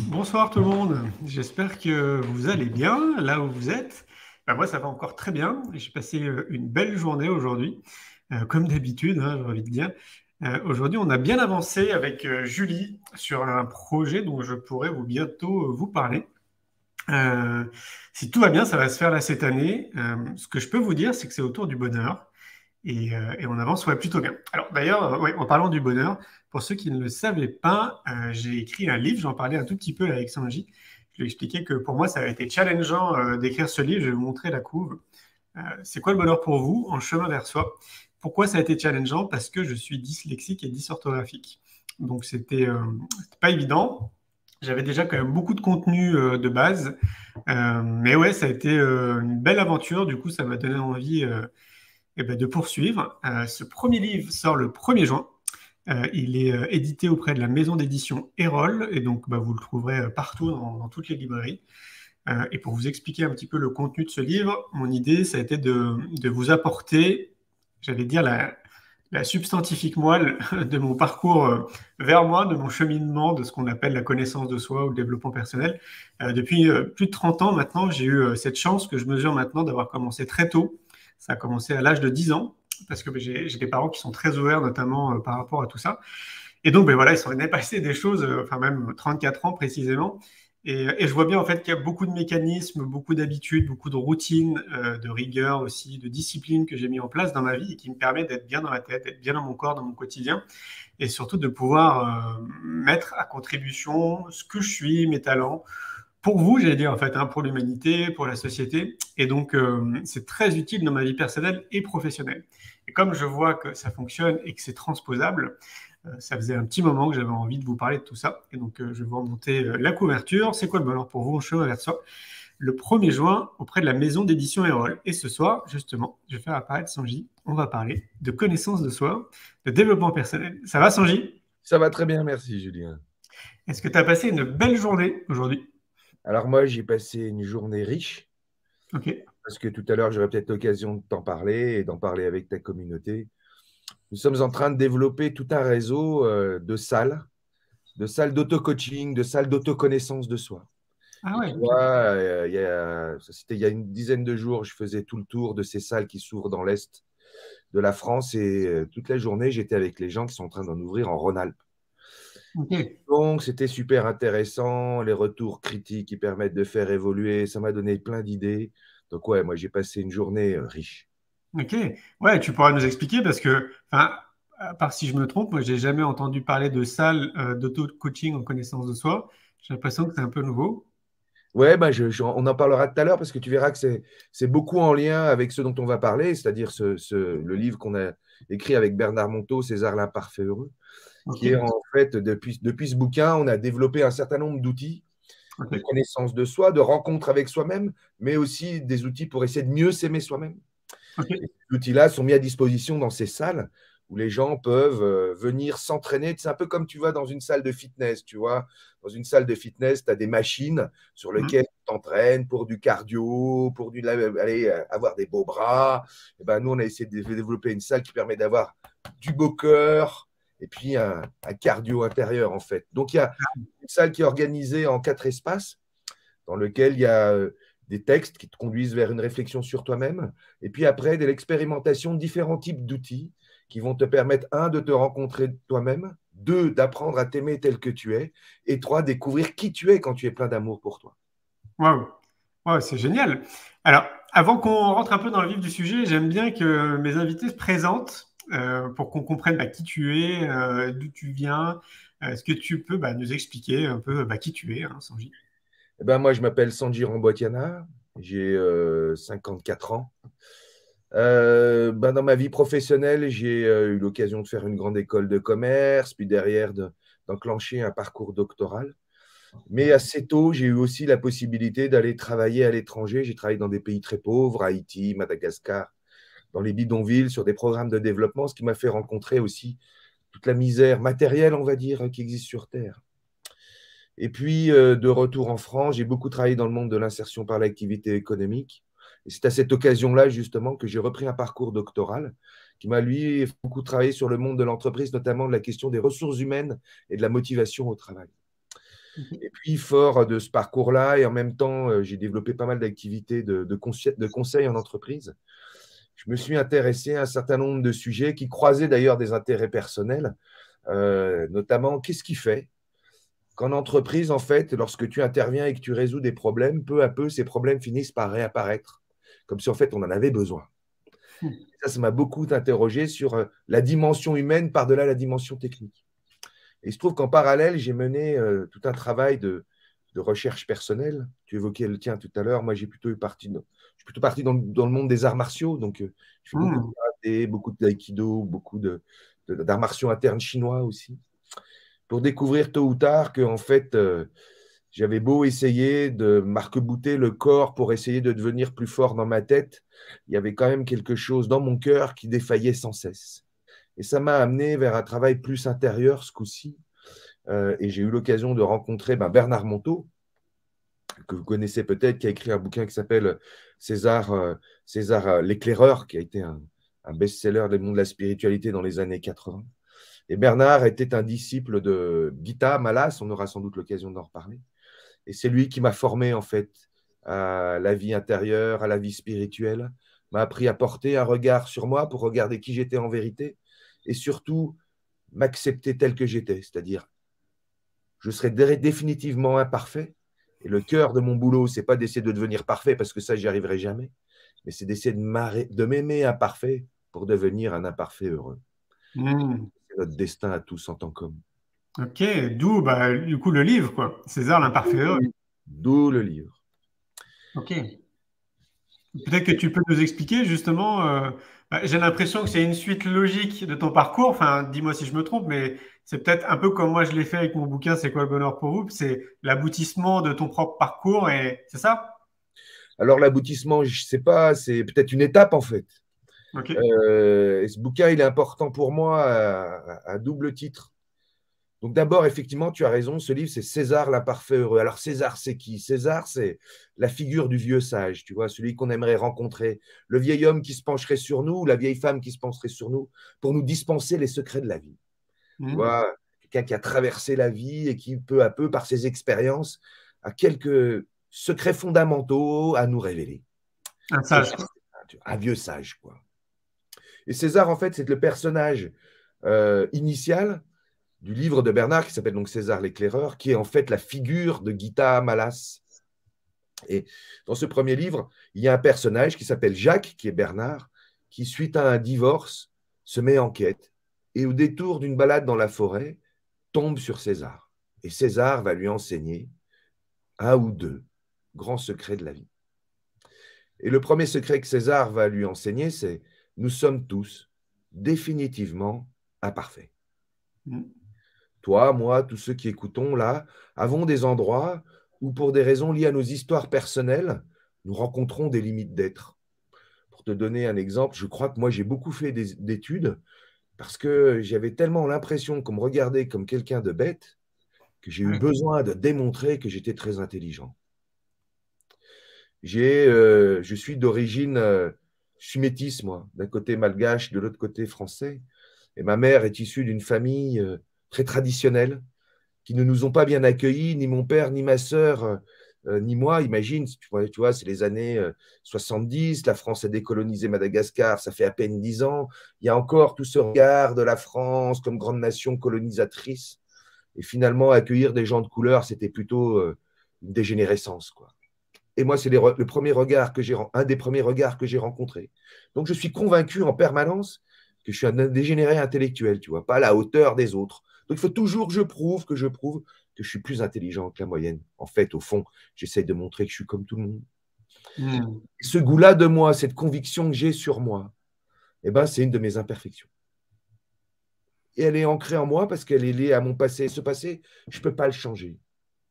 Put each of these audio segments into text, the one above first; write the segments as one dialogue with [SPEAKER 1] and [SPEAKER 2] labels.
[SPEAKER 1] Bonsoir tout le monde, j'espère que vous allez bien là où vous êtes. Bah, moi ça va encore très bien, j'ai passé euh, une belle journée aujourd'hui, euh, comme d'habitude hein, j'ai envie de dire. Euh, aujourd'hui on a bien avancé avec Julie sur un projet dont je pourrai vous bientôt vous parler. si tout va bien, ça va se faire là cette année. ce que je peux vous dire, c'est que c'est autour du bonheur. Euh, et, on avance soit plutôt bien. Alors d'ailleurs, euh, en parlant du bonheur, pour ceux qui ne le savaient pas, euh, j'ai écrit un livre, j'en parlais un tout petit peu avec Sanji. Je lui expliquais que pour moi, ça a été challengeant d'écrire ce livre. Je vais vous montrer la couve. c'est quoi le bonheur pour vous en chemin vers soi Pourquoi ça a été challengeant Parce que je suis dyslexique et dysorthographique. Donc c'était n'était pas évident. J'avais déjà quand même beaucoup de contenu de base. mais ouais, ça a été une belle aventure. Du coup, ça m'a donné envie eh ben, de poursuivre. Euh, ce premier livre sort le 1er juin. Euh, il est euh, édité auprès de la maison d'édition Erol, et donc bah, vous le trouverez partout dans, toutes les librairies. et pour vous expliquer un petit peu le contenu de ce livre, mon idée, ça a été de, vous apporter, j'allais dire, la, substantifique moelle de mon parcours vers moi, de mon cheminement, de ce qu'on appelle la connaissance de soi ou le développement personnel. depuis plus de 30 ans maintenant, j'ai eu cette chance que je mesure maintenant d'avoir commencé très tôt ça a commencé à l'âge de 10 ans, parce que j'ai des parents qui sont très ouverts, notamment euh, par rapport à tout ça. Et donc, ben voilà, il s'en est passé des choses, euh, enfin même 34 ans précisément. Euh, et, je vois bien en fait qu'il y a beaucoup de mécanismes, beaucoup d'habitudes, beaucoup de routines, de rigueur aussi, de discipline que j'ai mis en place dans ma vie et qui me permet d'être bien dans ma tête, d'être bien dans mon corps, dans mon quotidien, et surtout de pouvoir mettre à contribution ce que je suis, mes talents, pour vous, j'allais dire en fait, hein, pour l'humanité, pour la société. Et donc, euh, c'est très utile dans ma vie personnelle et professionnelle. Et comme je vois que ça fonctionne et que c'est transposable, euh, ça faisait un petit moment que j'avais envie de vous parler de tout ça. Et donc, euh, je vais remonter la couverture. C'est quoi le bonheur pour vous Je vers ça le 1er juin auprès de la maison d'édition Erol. Et ce soir, justement, je vais faire apparaître Sanji. On va parler de connaissance de soi, de développement personnel. Ça va, Sanji
[SPEAKER 2] Ça va très bien, merci, Julien.
[SPEAKER 1] Est-ce que tu as passé une belle journée aujourd'hui
[SPEAKER 2] alors moi, j'ai passé une journée riche. Parce que tout à l'heure, j'aurais peut-être l'occasion de t'en parler et d'en parler avec ta communauté. Nous sommes en train de développer tout un réseau euh, de salles, de salles d'auto-coaching, de salles d'auto-connaissance de soi. Ah ouais. Euh, c'était il y a une dizaine de jours, je faisais tout le tour de ces salles qui s'ouvrent dans l'Est de la France et euh, toute la journée, j'étais avec les gens qui sont en train d'en ouvrir en Rhône-Alpes. Donc, c'était super intéressant. Les retours critiques qui permettent de faire évoluer, ça m'a donné plein d'idées. Donc, ouais, moi, j'ai passé une journée euh, riche.
[SPEAKER 1] Ok. Ouais, tu pourras nous expliquer parce que, à part si je me trompe, moi, j'ai jamais entendu parler de salle euh, d'auto-coaching en connaissance de soi. J'ai l'impression que c'est un peu nouveau.
[SPEAKER 2] Ouais, ben on en parlera tout à l'heure parce que tu verras que c'est beaucoup en lien avec ce dont on va parler, c'est-à-dire ce, ce, le livre qu'on a écrit avec Bernard Monteau, César l'imparfait heureux qui est en fait, depuis, depuis ce bouquin, on a développé un certain nombre d'outils de connaissance de soi, de rencontre avec soi-même, mais aussi des outils pour essayer de mieux s'aimer soi-même. Ces outils-là sont mis à disposition dans ces salles où les gens peuvent euh, venir s'entraîner. C'est un peu comme tu vas dans une salle de fitness, tu vois. Dans une salle de fitness, tu as des machines sur mhm. lesquelles tu t'entraînes pour du cardio, pour du, euh, avoir des beaux bras. Et ben, nous, on a essayé de développer une salle qui permet d'avoir du beau cœur, et puis un, cardio intérieur en fait. Donc il y a une salle qui est organisée en quatre espaces dans lequel il y a euh, des textes qui te conduisent vers une réflexion sur toi-même et puis après de l'expérimentation de différents types d'outils qui vont te permettre un de te rencontrer toi-même, deux d'apprendre à t'aimer tel que tu es et trois découvrir qui tu es quand tu es plein d'amour pour toi.
[SPEAKER 1] Waouh. Wow, c'est génial. Alors, avant qu'on rentre un peu dans le vif du sujet, j'aime bien que mes invités se présentent euh, pour qu'on comprenne bah, qui tu es, euh, d'où tu viens. Euh, est-ce que tu peux bah, nous expliquer un peu bah, qui tu es, hein, Sanji
[SPEAKER 2] eh ben, Moi, je m'appelle Sanji Ramboitiana, j'ai 54 ans. Ben, dans ma vie professionnelle, j'ai eu l'occasion de faire une grande école de commerce, puis derrière d'enclencher un parcours doctoral. Mais assez tôt, j'ai eu aussi la possibilité d'aller travailler à l'étranger. J'ai travaillé dans des pays très pauvres, Haïti, Madagascar, dans les bidonvilles, sur des programmes de développement, ce qui m'a fait rencontrer aussi toute la misère matérielle, on va dire, qui existe sur Terre. Et puis, euh, de retour en France, j'ai beaucoup travaillé dans le monde de l'insertion par l'activité économique. Et c'est à cette occasion-là, justement, que j'ai repris un parcours doctoral qui m'a, lui, beaucoup travaillé sur le monde de l'entreprise, notamment de la question des ressources humaines et de la motivation au travail. Mhm. Et puis, fort de ce parcours-là, et en même temps, euh, j'ai développé pas mal d'activités de conseil en entreprise, je me suis intéressé à un certain nombre de sujets qui croisaient d'ailleurs des intérêts personnels, euh, notamment qu'est-ce qui fait qu'en entreprise, en fait, lorsque tu interviens et que tu résous des problèmes, peu à peu, ces problèmes finissent par réapparaître, comme si en fait on en avait besoin. Hmm. Ça, ça m'a beaucoup interrogé sur euh, la dimension humaine par-delà la dimension technique. Et il se trouve qu'en parallèle, j'ai mené euh, tout un travail de, de recherche personnelle. Tu évoquais le tien tout à l'heure. Moi, j'ai plutôt eu partie de, je suis plutôt parti dans, le monde des arts martiaux. Donc, euh, je beaucoup de hmm. karaté, beaucoup d'aïkido, d'arts martiaux internes chinois aussi. Pour découvrir tôt ou tard que, en fait, euh, j'avais beau essayer de marquebouter le corps pour essayer de devenir plus fort dans ma tête, il y avait quand même quelque chose dans mon cœur qui défaillait sans cesse. Et ça m'a amené vers un travail plus intérieur ce coup-ci. Euh, et j'ai eu l'occasion de rencontrer ben, Bernard Montault que vous connaissez peut-être, qui a écrit un bouquin qui s'appelle euh, César, euh, César euh, l'éclaireur, qui a été un, un best-seller des mondes de la spiritualité dans les années 80. Et Bernard était un disciple de Gita Malas, on aura sans doute l'occasion d'en reparler. Et c'est lui qui m'a formé en fait à la vie intérieure, à la vie spirituelle, m'a appris à porter un regard sur moi pour regarder qui j'étais en vérité et surtout m'accepter tel que j'étais, c'est-à-dire je serais définitivement imparfait, et le cœur de mon boulot, c'est pas d'essayer de devenir parfait, parce que ça, j'y arriverai jamais, mais c'est d'essayer de m'aimer imparfait pour devenir un imparfait heureux. Hmm. C'est notre destin à tous en tant qu'homme.
[SPEAKER 1] Ok, d'où bah, du coup le livre, quoi. César l'imparfait heureux.
[SPEAKER 2] D'où le livre.
[SPEAKER 1] Ok. Peut-être que tu peux nous expliquer justement euh, bah, j'ai l'impression que c'est une suite logique de ton parcours. Enfin, dis-moi si je me trompe, mais c'est peut-être un peu comme moi je l'ai fait avec mon bouquin C'est quoi le bonheur pour vous C'est l'aboutissement de ton propre parcours, et c'est ça
[SPEAKER 2] Alors l'aboutissement, je ne sais pas, c'est peut-être une étape en fait. Euh, ce bouquin, il est important pour moi à double titre. Donc d'abord, effectivement, tu as raison, ce livre, c'est César l'imparfait heureux. Alors César, c'est qui César, c'est la figure du vieux sage, tu vois, celui qu'on aimerait rencontrer, le vieil homme qui se pencherait sur nous, la vieille femme qui se pencherait sur nous, pour nous dispenser les secrets de la vie. Tu mmh. quelqu'un qui a traversé la vie et qui, peu à peu, par ses expériences, a quelques secrets fondamentaux à nous révéler. Un sage. Un vieux sage, quoi. Et César, en fait, c'est le personnage euh, initial du livre de Bernard qui s'appelle donc César l'éclaireur, qui est en fait la figure de Guita Malas. Et dans ce premier livre, il y a un personnage qui s'appelle Jacques, qui est Bernard, qui, suite à un divorce, se met en quête et au détour d'une balade dans la forêt, tombe sur César. Et César va lui enseigner un ou deux grands secrets de la vie. Et le premier secret que César va lui enseigner, c'est nous sommes tous définitivement imparfaits. Mmh. Toi, moi, tous ceux qui écoutons là, avons des endroits où, pour des raisons liées à nos histoires personnelles, nous rencontrons des limites d'être. Pour te donner un exemple, je crois que moi, j'ai beaucoup fait d'études parce que j'avais tellement l'impression qu'on me regardait comme quelqu'un de bête que j'ai eu besoin de démontrer que j'étais très intelligent. J'ai, euh, je suis d'origine, euh, sumétiste, moi, d'un côté malgache, de l'autre côté français. Et ma mère est issue d'une famille euh, très traditionnels, qui ne nous ont pas bien accueillis, ni mon père, ni ma sœur, euh, euh, ni moi. Imagine, tu vois, c'est les années 70, euh, la France a décolonisé Madagascar, ça fait à peine 10 ans. Il y a encore tout ce regard de la France comme grande nation colonisatrice. Et finalement, accueillir des gens de couleur, c'était plutôt une dégénérescence. Quoi. Et moi, c'est le premier regard que j'ai, un des premiers regards que j'ai rencontré. Donc, je suis convaincu en permanence que je suis un dégénéré intellectuel, tu vois, pas à la hauteur des autres, donc il faut toujours que je prouve, que je prouve que je suis plus intelligent que la moyenne. En fait, au fond, j'essaye de montrer que je suis comme tout le monde. Hmm. Ce goût-là de moi, cette conviction que j'ai sur moi, eh ben, c'est une de mes imperfections. Et elle est ancrée en moi parce qu'elle est liée à mon passé. Ce passé, je ne peux pas le changer.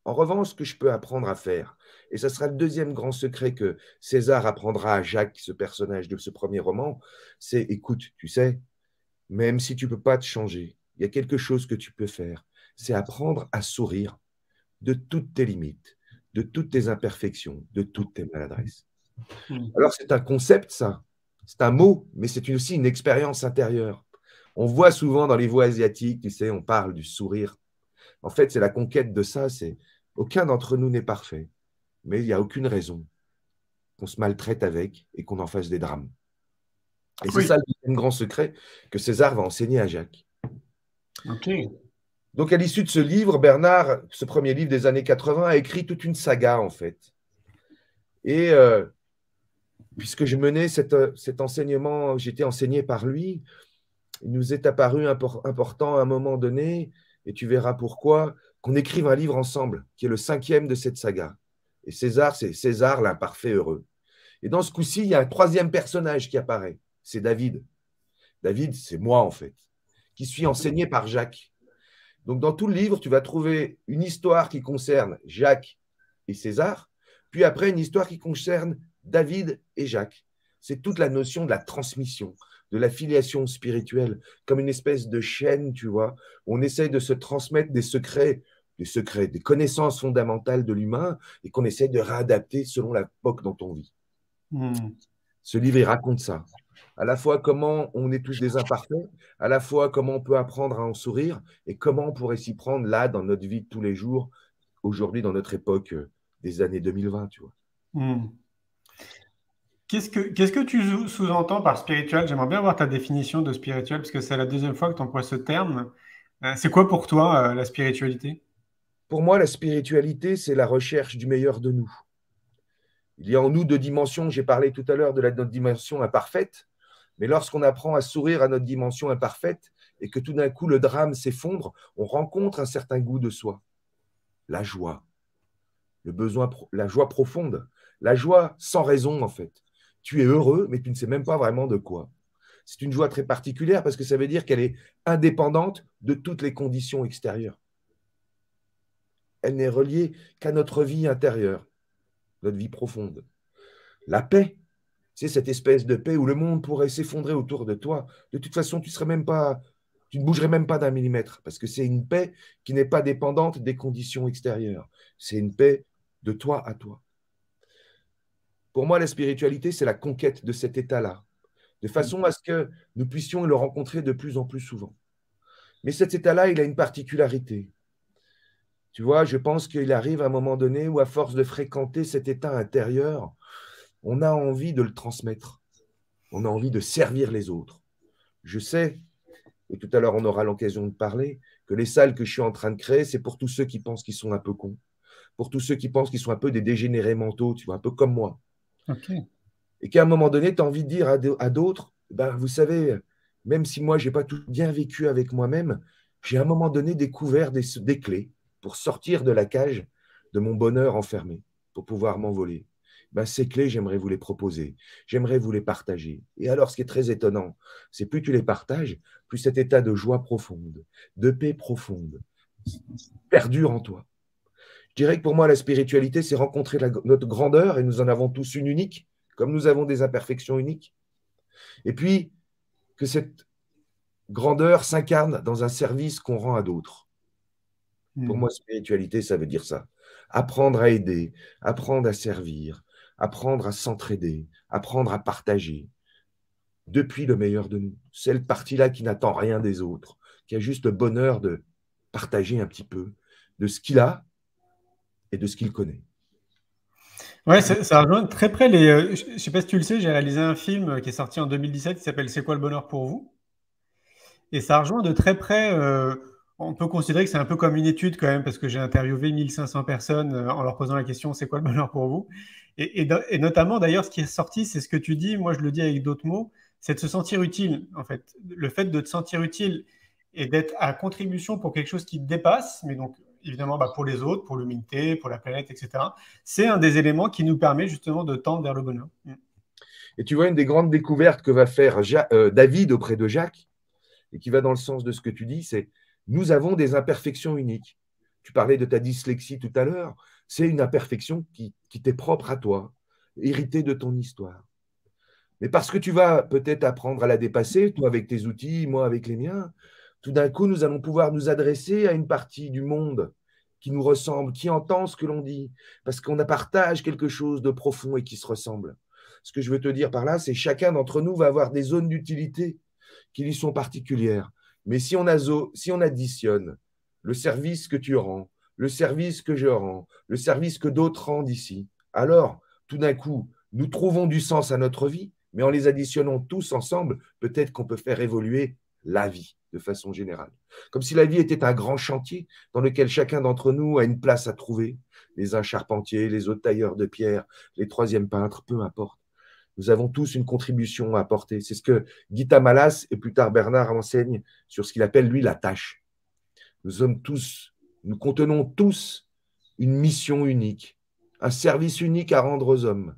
[SPEAKER 2] En revanche, ce que je peux apprendre à faire, et ce sera le deuxième grand secret que César apprendra à Jacques, ce personnage de ce premier roman, c'est écoute, tu sais, même si tu ne peux pas te changer, il y a quelque chose que tu peux faire, c'est apprendre à sourire de toutes tes limites, de toutes tes imperfections, de toutes tes maladresses. Hmm. Alors c'est un concept, ça, c'est un mot, mais c'est aussi une expérience intérieure. On voit souvent dans les voies asiatiques, tu sais, on parle du sourire. En fait, c'est la conquête de ça, c'est aucun d'entre nous n'est parfait, mais il n'y a aucune raison qu'on se maltraite avec et qu'on en fasse des drames. Et c'est ça le grand secret que César va enseigner à Jacques. Donc, à l'issue de ce livre, Bernard, ce premier livre des années 80, a écrit toute une saga, en fait. Et euh, puisque je menais euh, cet enseignement, j'étais enseigné par lui, il nous est apparu important à un moment donné, et tu verras pourquoi, qu'on écrive un livre ensemble, qui est le cinquième de cette saga. Et César, c'est César l'imparfait heureux. Et dans ce coup-ci, il y a un troisième personnage qui apparaît, c'est David. David, c'est moi en fait qui suis enseigné par Jacques. Donc, dans tout le livre, tu vas trouver une histoire qui concerne Jacques et César, puis après une histoire qui concerne David et Jacques. C'est toute la notion de la transmission, de la filiation spirituelle, comme une espèce de chaîne, tu vois. on essaye de se transmettre des secrets, des secrets, des connaissances fondamentales de l'humain et qu'on essaye de réadapter selon l'époque dont on vit. Hmm. Ce livre, raconte ça à la fois comment on est tous des imparfaits, à la fois comment on peut apprendre à en sourire et comment on pourrait s'y prendre là dans notre vie de tous les jours, aujourd'hui dans notre époque euh, des années 2020, tu vois.
[SPEAKER 1] Hmm. Qu'est-ce que, tu sous-entends par spirituel J'aimerais bien avoir ta définition de spirituel, parce que c'est la deuxième fois que tu emploies ce terme. Euh, c'est quoi pour toi euh, la spiritualité
[SPEAKER 2] Pour moi, la spiritualité, c'est la recherche du meilleur de nous. Il y a en nous deux dimensions. J'ai parlé tout à l'heure de la, notre dimension imparfaite. Mais lorsqu'on apprend à sourire à notre dimension imparfaite et que tout d'un coup le drame s'effondre, on rencontre un certain goût de soi. La joie. Le besoin, la joie profonde. La joie sans raison, en fait. Tu es heureux, mais tu ne sais même pas vraiment de quoi. C'est une joie très particulière parce que ça veut dire qu'elle est indépendante de toutes les conditions extérieures. Elle n'est reliée qu'à notre vie intérieure notre vie profonde. La paix, c'est cette espèce de paix où le monde pourrait s'effondrer autour de toi. De toute façon, tu serais même pas, tu ne bougerais même pas d'un millimètre, parce que c'est une paix qui n'est pas dépendante des conditions extérieures. C'est une paix de toi à toi. Pour moi, la spiritualité, c'est la conquête de cet état-là, de façon à ce que nous puissions le rencontrer de plus en plus souvent. Mais cet état-là, il a une particularité. Tu vois, je pense qu'il arrive à un moment donné où, à force de fréquenter cet état intérieur, on a envie de le transmettre. On a envie de servir les autres. Je sais, et tout à l'heure on aura l'occasion de parler, que les salles que je suis en train de créer, c'est pour tous ceux qui pensent qu'ils sont un peu cons, pour tous ceux qui pensent qu'ils sont un peu des dégénérés mentaux, tu vois, un peu comme moi. Et qu'à un moment donné, tu as envie de dire à d'autres, ben, vous savez, même si moi, je n'ai pas tout bien vécu avec moi-même, j'ai à un moment donné découvert des, des clés pour sortir de la cage de mon bonheur enfermé, pour pouvoir m'envoler. Ben, ces clés, j'aimerais vous les proposer, j'aimerais vous les partager. Et alors, ce qui est très étonnant, c'est plus tu les partages, plus cet état de joie profonde, de paix profonde perdure en toi. Je dirais que pour moi, la spiritualité, c'est rencontrer notre grandeur, et nous en avons tous une unique, comme nous avons des imperfections uniques. Et puis, que cette grandeur s'incarne dans un service qu'on rend à d'autres. Pour hmm. moi, spiritualité, ça veut dire ça. Apprendre à aider, apprendre à servir, apprendre à s'entraider, apprendre à partager, depuis le meilleur de nous. celle partie-là qui n'attend rien des autres, qui a juste le bonheur de partager un petit peu de ce qu'il a et de ce qu'il connaît.
[SPEAKER 1] Ouais, ça, rejoint de très près les. Euh, je ne sais pas si tu le sais, j'ai réalisé un film euh, qui est sorti en 2017 qui s'appelle C'est quoi le bonheur pour vous Et ça rejoint de très près. Euh, on peut considérer que c'est un peu comme une étude quand même, parce que j'ai interviewé 1500 personnes euh, en leur posant la question c'est quoi le bonheur pour vous et, notamment d'ailleurs, ce qui est sorti, c'est ce que tu dis, moi je le dis avec d'autres mots, c'est de se sentir utile en fait. Le fait de te sentir utile et d'être à contribution pour quelque chose qui te dépasse, mais donc évidemment bah, pour les autres, pour l'humanité, pour la planète, etc., c'est un des éléments qui nous permet justement de tendre vers le bonheur. Mm.
[SPEAKER 2] Et tu vois, une des grandes découvertes que va faire euh, David auprès de Jacques, et qui va dans le sens de ce que tu dis, c'est nous avons des imperfections uniques. Tu parlais de ta dyslexie tout à l'heure. C'est une imperfection qui, qui t'est propre à toi, héritée de ton histoire. Mais parce que tu vas peut-être apprendre à la dépasser, toi avec tes outils, moi avec les miens, tout d'un coup, nous allons pouvoir nous adresser à une partie du monde qui nous ressemble, qui entend ce que l'on dit, parce qu'on partage quelque chose de profond et qui se ressemble. Ce que je veux te dire par là, c'est chacun d'entre nous va avoir des zones d'utilité qui lui sont particulières. Mais si on, si on additionne le service que tu rends, le service que je rends, le service que d'autres rendent ici, alors tout d'un coup, nous trouvons du sens à notre vie, mais en les additionnant tous ensemble, peut-être qu'on peut faire évoluer la vie de façon générale. Comme si la vie était un grand chantier dans lequel chacun d'entre nous a une place à trouver, les uns charpentiers, les autres tailleurs de pierre, les troisièmes peintres, peu importe. Nous avons tous une contribution à apporter. C'est ce que Guita Malas et plus tard Bernard enseignent sur ce qu'il appelle, lui, la tâche. Nous sommes tous, nous contenons tous une mission unique, un service unique à rendre aux hommes,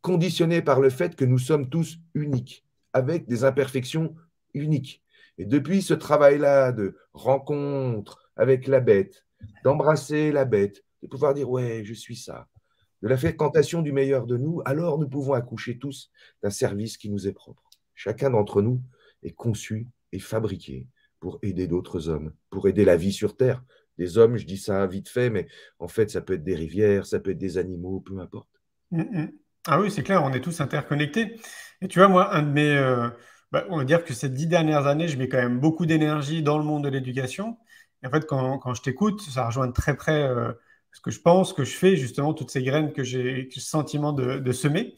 [SPEAKER 2] conditionné par le fait que nous sommes tous uniques, avec des imperfections uniques. Et depuis ce travail-là de rencontre avec la bête, d'embrasser la bête, de pouvoir dire ouais, je suis ça, de la fréquentation du meilleur de nous, alors nous pouvons accoucher tous d'un service qui nous est propre. Chacun d'entre nous est conçu et fabriqué pour aider d'autres hommes, pour aider la vie sur Terre. Des hommes, je dis ça vite fait, mais en fait, ça peut être des rivières, ça peut être des animaux, peu importe.
[SPEAKER 1] Mm, mm. Ah oui, c'est clair, on est tous interconnectés. Et tu vois, moi, un de mes... Euh, bah, on va dire que ces dix dernières années, je mets quand même beaucoup d'énergie dans le monde de l'éducation. Et en fait, quand, je t'écoute, ça rejoint très près... Euh, ce que je pense, que je fais, justement, toutes ces graines que j'ai ce sentiment de, semer,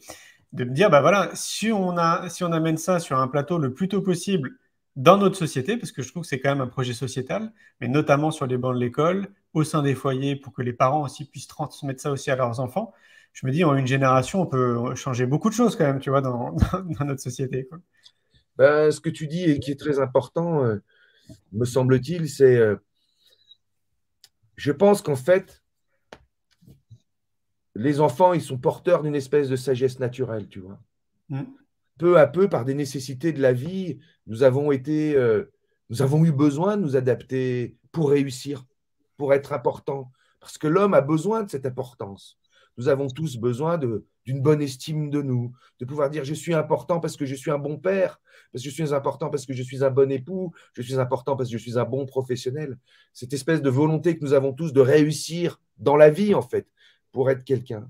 [SPEAKER 1] de me dire, bah voilà, si on, a, si on amène ça sur un plateau le plus tôt possible dans notre société, parce que je trouve que c'est quand même un projet sociétal, mais notamment sur les bancs de l'école, au sein des foyers, pour que les parents aussi puissent transmettre ça aussi à leurs enfants, je me dis, en une génération, on peut changer beaucoup de choses quand même, tu vois, dans, notre société.
[SPEAKER 2] Bah, ce que tu dis et qui est très important, euh, me semble-t-il, c'est... Euh, je pense qu'en fait, les enfants, ils sont porteurs d'une espèce de sagesse naturelle, tu vois. Mm. Peu à peu, par des nécessités de la vie, nous avons été, euh, nous avons eu besoin de nous adapter pour réussir, pour être important, parce que l'homme a besoin de cette importance. Nous avons tous besoin d'une bonne estime de nous, de pouvoir dire je suis important parce que je suis un bon père, parce que je suis important parce que je suis un bon époux, je suis important parce que je suis un bon professionnel. Cette espèce de volonté que nous avons tous de réussir dans la vie, en fait, pour être quelqu'un.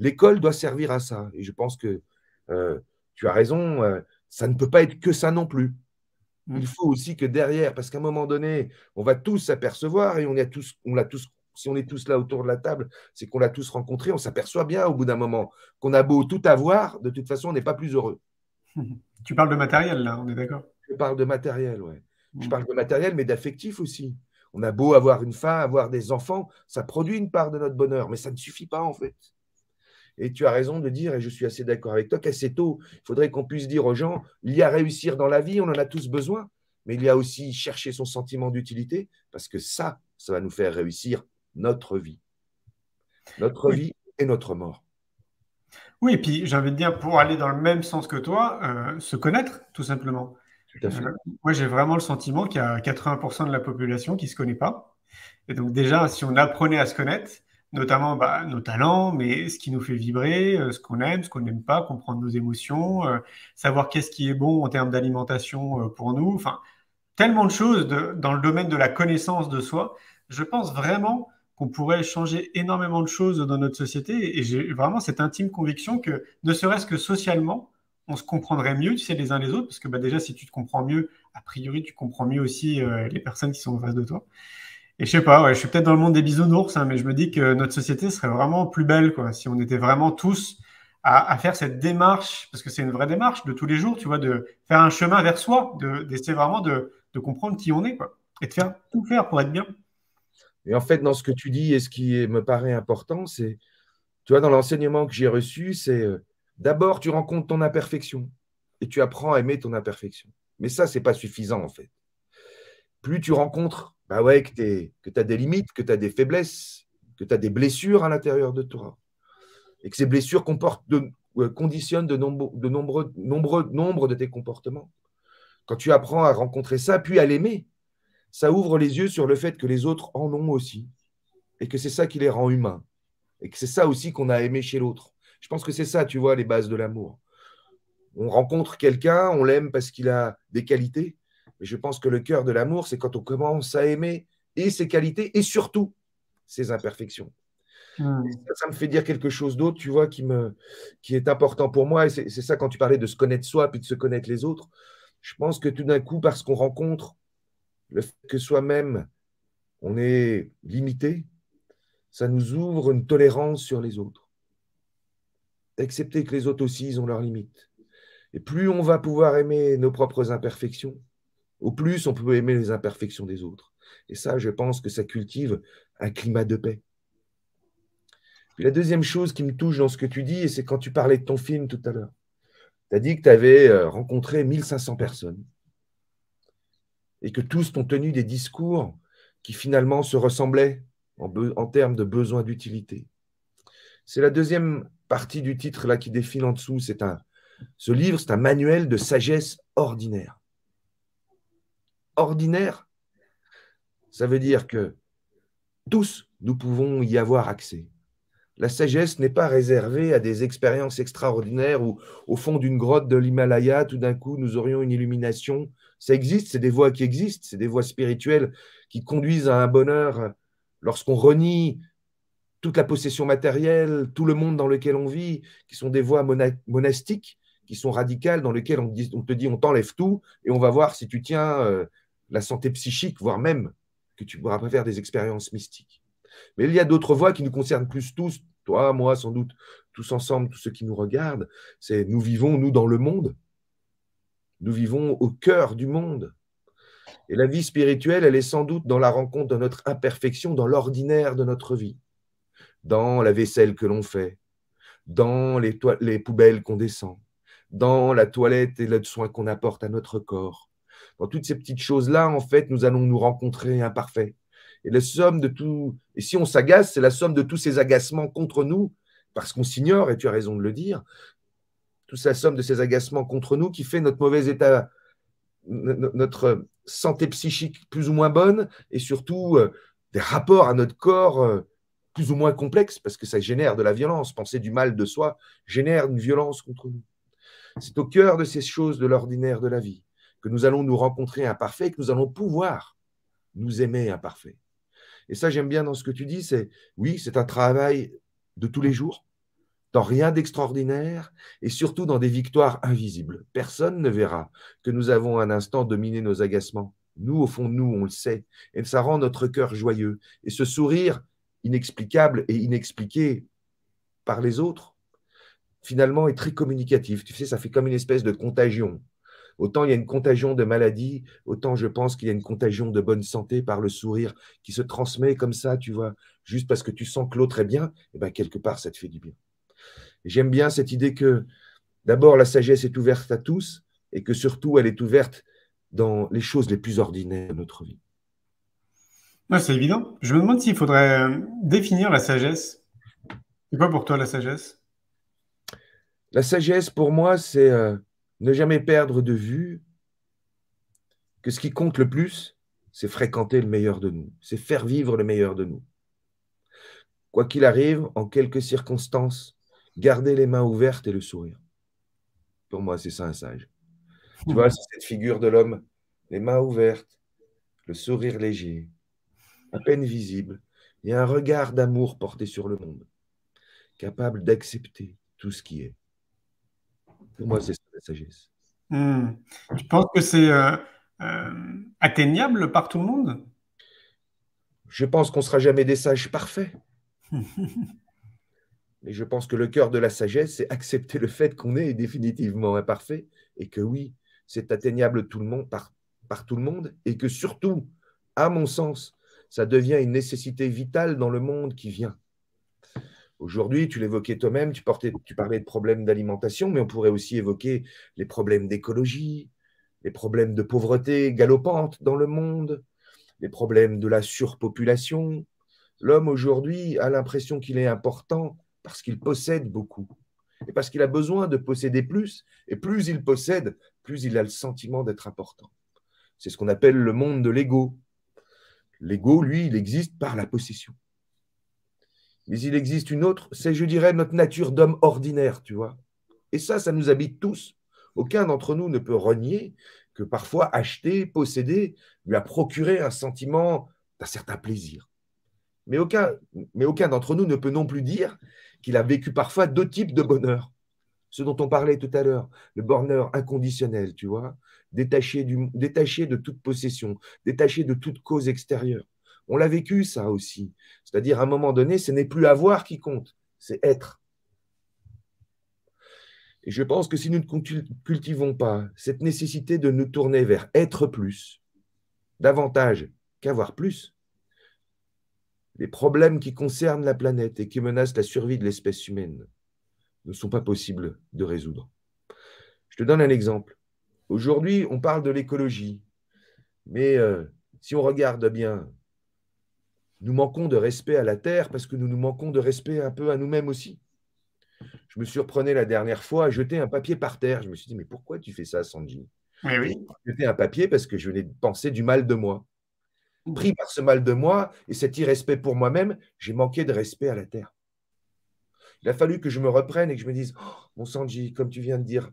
[SPEAKER 2] L'école doit servir à ça. Et je pense que euh, tu as raison, euh, ça ne peut pas être que ça non plus. Mm. Il faut aussi que derrière, parce qu'à un moment donné, on va tous s'apercevoir et on, a tous, on l'a tous, si on est tous là autour de la table, c'est qu'on l'a tous rencontré, on s'aperçoit bien au bout d'un moment qu'on a beau tout avoir, de toute façon, on n'est pas plus heureux. Tu parles de matériel, là, on est d'accord Je parle de matériel, oui. Je mm. parle de matériel, mais d'affectif aussi. On a beau avoir une femme, avoir des enfants, ça produit une part de notre bonheur, mais ça ne suffit pas en fait. Et tu as raison de dire, et je suis assez d'accord avec toi, qu'assez tôt, il faudrait qu'on puisse dire aux gens, il y a réussir dans la vie, on en a tous besoin, mais il y a aussi chercher son sentiment d'utilité, parce que ça, ça va nous faire réussir notre vie. Notre vie et notre mort.
[SPEAKER 1] Oui, et puis j'ai envie de dire, pour aller dans le même sens que toi, euh, se connaître, tout simplement. Euh, moi, j'ai vraiment le sentiment qu'il y a 80% de la population qui ne se connaît pas. Et donc, déjà, si on apprenait à se connaître, notamment bah, nos talents, mais ce qui nous fait vibrer, euh, ce qu'on aime, ce qu'on n'aime pas, comprendre nos émotions, euh, savoir qu'est-ce qui est bon en termes d'alimentation pour nous, enfin, tellement de choses dans le domaine de la connaissance de soi. Je pense vraiment qu'on pourrait changer énormément de choses dans notre société et j'ai vraiment cette intime conviction que, ne serait-ce que socialement, on se comprendrait mieux, tu sais, les uns les autres, parce que bah, déjà, si tu te comprends mieux, a priori, tu comprends mieux aussi euh, les personnes qui sont en face de toi. Et je sais pas, ouais, je suis peut-être dans le monde des bisounours, hein, mais je me dis que notre société serait vraiment plus belle, quoi, si on était vraiment tous à, faire cette démarche, parce que c'est une vraie démarche de tous les jours, tu vois, de faire un chemin vers soi, d'essayer vraiment de, de, comprendre qui
[SPEAKER 2] on est, quoi, et de faire tout faire pour être bien. Et en fait, dans ce que tu dis, et ce qui me paraît important, c'est, tu vois, dans l'enseignement que j'ai reçu, c'est euh, D'abord, tu rencontres ton imperfection et tu apprends à aimer ton imperfection. Mais ça, n'est pas suffisant en fait. Plus tu rencontres bah ouais, que tu as des limites, que tu as des faiblesses, que tu as des blessures à l'intérieur de toi, et que ces blessures comportent euh, conditionnent de, de nombreux, nombreux, nombre de tes comportements. Quand tu apprends à rencontrer ça, puis à l'aimer, ça ouvre les yeux sur le fait que les autres en ont aussi, et que c'est ça qui les rend humains, et que c'est ça aussi qu'on a aimé chez l'autre. Je pense que c'est ça, tu vois, les bases de l'amour. On rencontre quelqu'un, on l'aime parce qu'il a des qualités. Mais je pense que le cœur de l'amour, c'est quand on commence à aimer et ses qualités et surtout ses imperfections. Hmm. Ça, ça, me fait dire quelque chose d'autre, tu vois, qui, me, qui est important pour moi. Et c'est ça quand tu parlais de se connaître soi puis de se connaître les autres. Je pense que tout d'un coup, parce qu'on rencontre le fait que soi-même, on est limité, ça nous ouvre une tolérance sur les autres d'accepter que les autres aussi, ont leurs limites. Et plus on va pouvoir aimer nos propres imperfections, au plus on peut aimer les imperfections des autres. Et ça, je pense que ça cultive un climat de paix. Puis la deuxième chose qui me touche dans ce que tu dis, et c'est quand tu parlais de ton film tout à l'heure. Tu as dit que tu avais euh, rencontré 1500 personnes et que tous t'ont tenu des discours qui finalement se ressemblaient en, en termes de besoin d'utilité. C'est la deuxième partie du titre là qui défile en dessous, c'est un, ce livre, c'est un manuel de sagesse ordinaire. Ordinaire, ça veut dire que tous, nous pouvons y avoir accès. La sagesse n'est pas réservée à des expériences extraordinaires ou au fond d'une grotte de l'Himalaya, tout d'un coup, nous aurions une illumination. Ça existe, c'est des voies qui existent, c'est des voies spirituelles qui conduisent à un bonheur lorsqu'on renie toute la possession matérielle, tout le monde dans lequel on vit, qui sont des voies monastiques, qui sont radicales, dans lesquelles on, te dit on t'enlève tout et on va voir si tu tiens euh, la santé psychique, voire même que tu pourras pas faire des expériences mystiques. Mais il y a d'autres voies qui nous concernent plus tous, toi, moi, sans doute, tous ensemble, tous ceux qui nous regardent. C'est nous vivons, nous, dans le monde. Nous vivons au cœur du monde. Et la vie spirituelle, elle est sans doute dans la rencontre de notre imperfection, dans l'ordinaire de notre vie dans la vaisselle que l'on fait, dans les, les poubelles qu'on descend, dans la toilette et le soin qu'on apporte à notre corps. Dans toutes ces petites choses-là, en fait, nous allons nous rencontrer imparfaits. Et la somme de tout, et si on s'agace, c'est la somme de tous ces agacements contre nous, parce qu'on s'ignore, et tu as raison de le dire, toute la somme de ces agacements contre nous qui fait notre mauvais état, notre santé psychique plus ou moins bonne, et surtout euh, des rapports à notre corps euh, plus ou moins complexe, parce que ça génère de la violence. Penser du mal de soi génère une violence contre nous. C'est au cœur de ces choses de l'ordinaire de la vie que nous allons nous rencontrer imparfaits, que nous allons pouvoir nous aimer imparfaits. Et ça, j'aime bien dans ce que tu dis, c'est oui, c'est un travail de tous les jours, dans rien d'extraordinaire, et surtout dans des victoires invisibles. Personne ne verra que nous avons un instant dominé nos agacements. Nous, au fond, nous, on le sait, et ça rend notre cœur joyeux. Et ce sourire inexplicable et inexpliqué par les autres, finalement, est très communicatif. Tu sais, ça fait comme une espèce de contagion. Autant il y a une contagion de maladie, autant je pense qu'il y a une contagion de bonne santé par le sourire qui se transmet comme ça, tu vois, juste parce que tu sens que l'autre est bien, et eh bien quelque part, ça te fait du bien. J'aime bien cette idée que d'abord, la sagesse est ouverte à tous et que surtout, elle est ouverte dans les choses les plus ordinaires de notre vie
[SPEAKER 1] c'est évident. Je me demande s'il faudrait euh, définir la sagesse. C'est quoi pour toi la
[SPEAKER 2] sagesse La sagesse, pour moi, c'est euh, ne jamais perdre de vue que ce qui compte le plus, c'est fréquenter le meilleur de nous, c'est faire vivre le meilleur de nous. Quoi qu'il arrive, en quelques circonstances, garder les mains ouvertes et le sourire. Pour moi, c'est ça un sage. Tu vois, mmh. c'est cette figure de l'homme, les mains ouvertes, le sourire léger, à peine visible, il et un regard d'amour porté sur le monde, capable d'accepter tout ce qui est. Pour moi, c'est ça la sagesse.
[SPEAKER 1] Je hmm. pense que c'est euh, euh, atteignable par tout le
[SPEAKER 2] monde Je pense qu'on ne sera jamais des sages parfaits. Mais je pense que le cœur de la sagesse, c'est accepter le fait qu'on est définitivement imparfait et que oui, c'est atteignable tout le monde, par, par tout le monde et que surtout, à mon sens, ça devient une nécessité vitale dans le monde qui vient. Aujourd'hui, tu l'évoquais toi-même, tu, parlais de problèmes d'alimentation, mais on pourrait aussi évoquer les problèmes d'écologie, les problèmes de pauvreté galopante dans le monde, les problèmes de la surpopulation. L'homme aujourd'hui a l'impression qu'il est important parce qu'il possède beaucoup et parce qu'il a besoin de posséder plus, et plus il possède, plus il a le sentiment d'être important. C'est ce qu'on appelle le monde de l'ego, L'ego, lui, il existe par la possession. Mais il existe une autre, c'est, je dirais, notre nature d'homme ordinaire, tu vois. Et ça, ça nous habite tous. Aucun d'entre nous ne peut renier que parfois acheter, posséder, lui a procuré un sentiment d'un certain plaisir. Mais aucun, mais aucun d'entre nous ne peut non plus dire qu'il a vécu parfois deux types de bonheur. Ce dont on parlait tout à l'heure, le bonheur inconditionnel, tu vois, détaché, du, détaché de toute possession, détaché de toute cause extérieure. On l'a vécu ça aussi. C'est-à-dire, à un moment donné, ce n'est plus avoir qui compte, c'est être. Et je pense que si nous ne cultivons pas cette nécessité de nous tourner vers être plus, davantage qu'avoir plus, les problèmes qui concernent la planète et qui menacent la survie de l'espèce humaine ne sont pas possibles de résoudre. Je te donne un exemple. Aujourd'hui, on parle de l'écologie, mais euh, si on regarde bien, nous manquons de respect à la Terre parce que nous nous manquons de respect un peu à nous-mêmes aussi. Je me surprenais la dernière fois à jeter un papier par terre. Je me suis dit, mais pourquoi tu fais ça, Sanji oui, un papier parce que je venais de penser du mal de moi. Mmh. Pris par ce mal de moi et cet irrespect pour moi-même, j'ai manqué de respect à la Terre. Il a fallu que je me reprenne et que je me dise, oh, mon Sanji, comme tu viens de dire,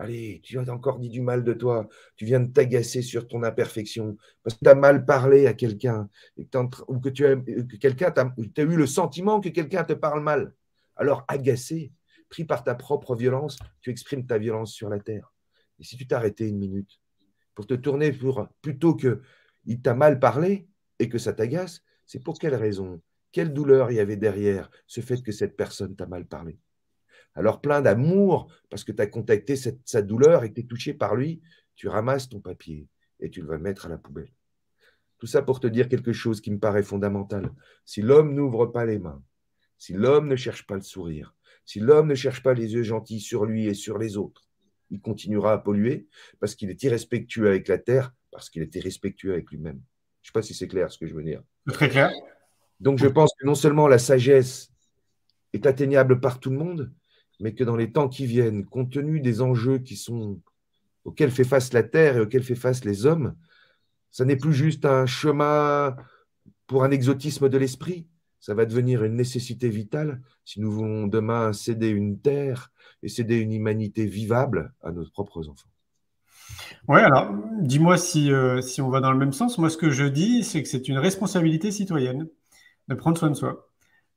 [SPEAKER 2] Allez, tu as encore dit du mal de toi. Tu viens de t'agacer sur ton imperfection parce que tu as mal parlé à quelqu'un ou que, tu as, euh, quelqu'un eu le sentiment que quelqu'un te parle mal. Alors, agacé, pris par ta propre violence, tu exprimes ta violence sur la terre. Et si tu t'arrêtais une minute pour te tourner pour plutôt que il t'a mal parlé et que ça t'agace, c'est pour quelle raison Quelle douleur il y avait derrière ce fait que cette personne t'a mal parlé alors plein d'amour, parce que tu as contacté sa douleur et que tu es touché par lui, tu ramasses ton papier et tu le vas mettre à la poubelle. Tout ça pour te dire quelque chose qui me paraît fondamental. Si l'homme n'ouvre pas les mains, si l'homme ne cherche pas le sourire, si l'homme ne cherche pas les yeux gentils sur lui et sur les autres, il continuera à polluer parce qu'il est irrespectueux avec la terre, parce qu'il est irrespectueux avec lui-même. Je ne sais pas si c'est clair ce que je veux dire. Très clair. Donc je pense que non seulement la sagesse est atteignable par tout le monde, mais que dans les temps qui viennent, compte tenu des enjeux auxquels fait face la Terre et auxquels fait face les hommes, ça n'est plus juste un chemin pour un exotisme de l'esprit, ça va devenir une nécessité vitale si nous voulons demain céder une terre et céder une humanité vivable à nos propres enfants.
[SPEAKER 1] Oui, alors dis-moi euh, si on va dans le même sens. Moi, ce que je dis, c'est que c'est une responsabilité citoyenne de prendre soin de soi.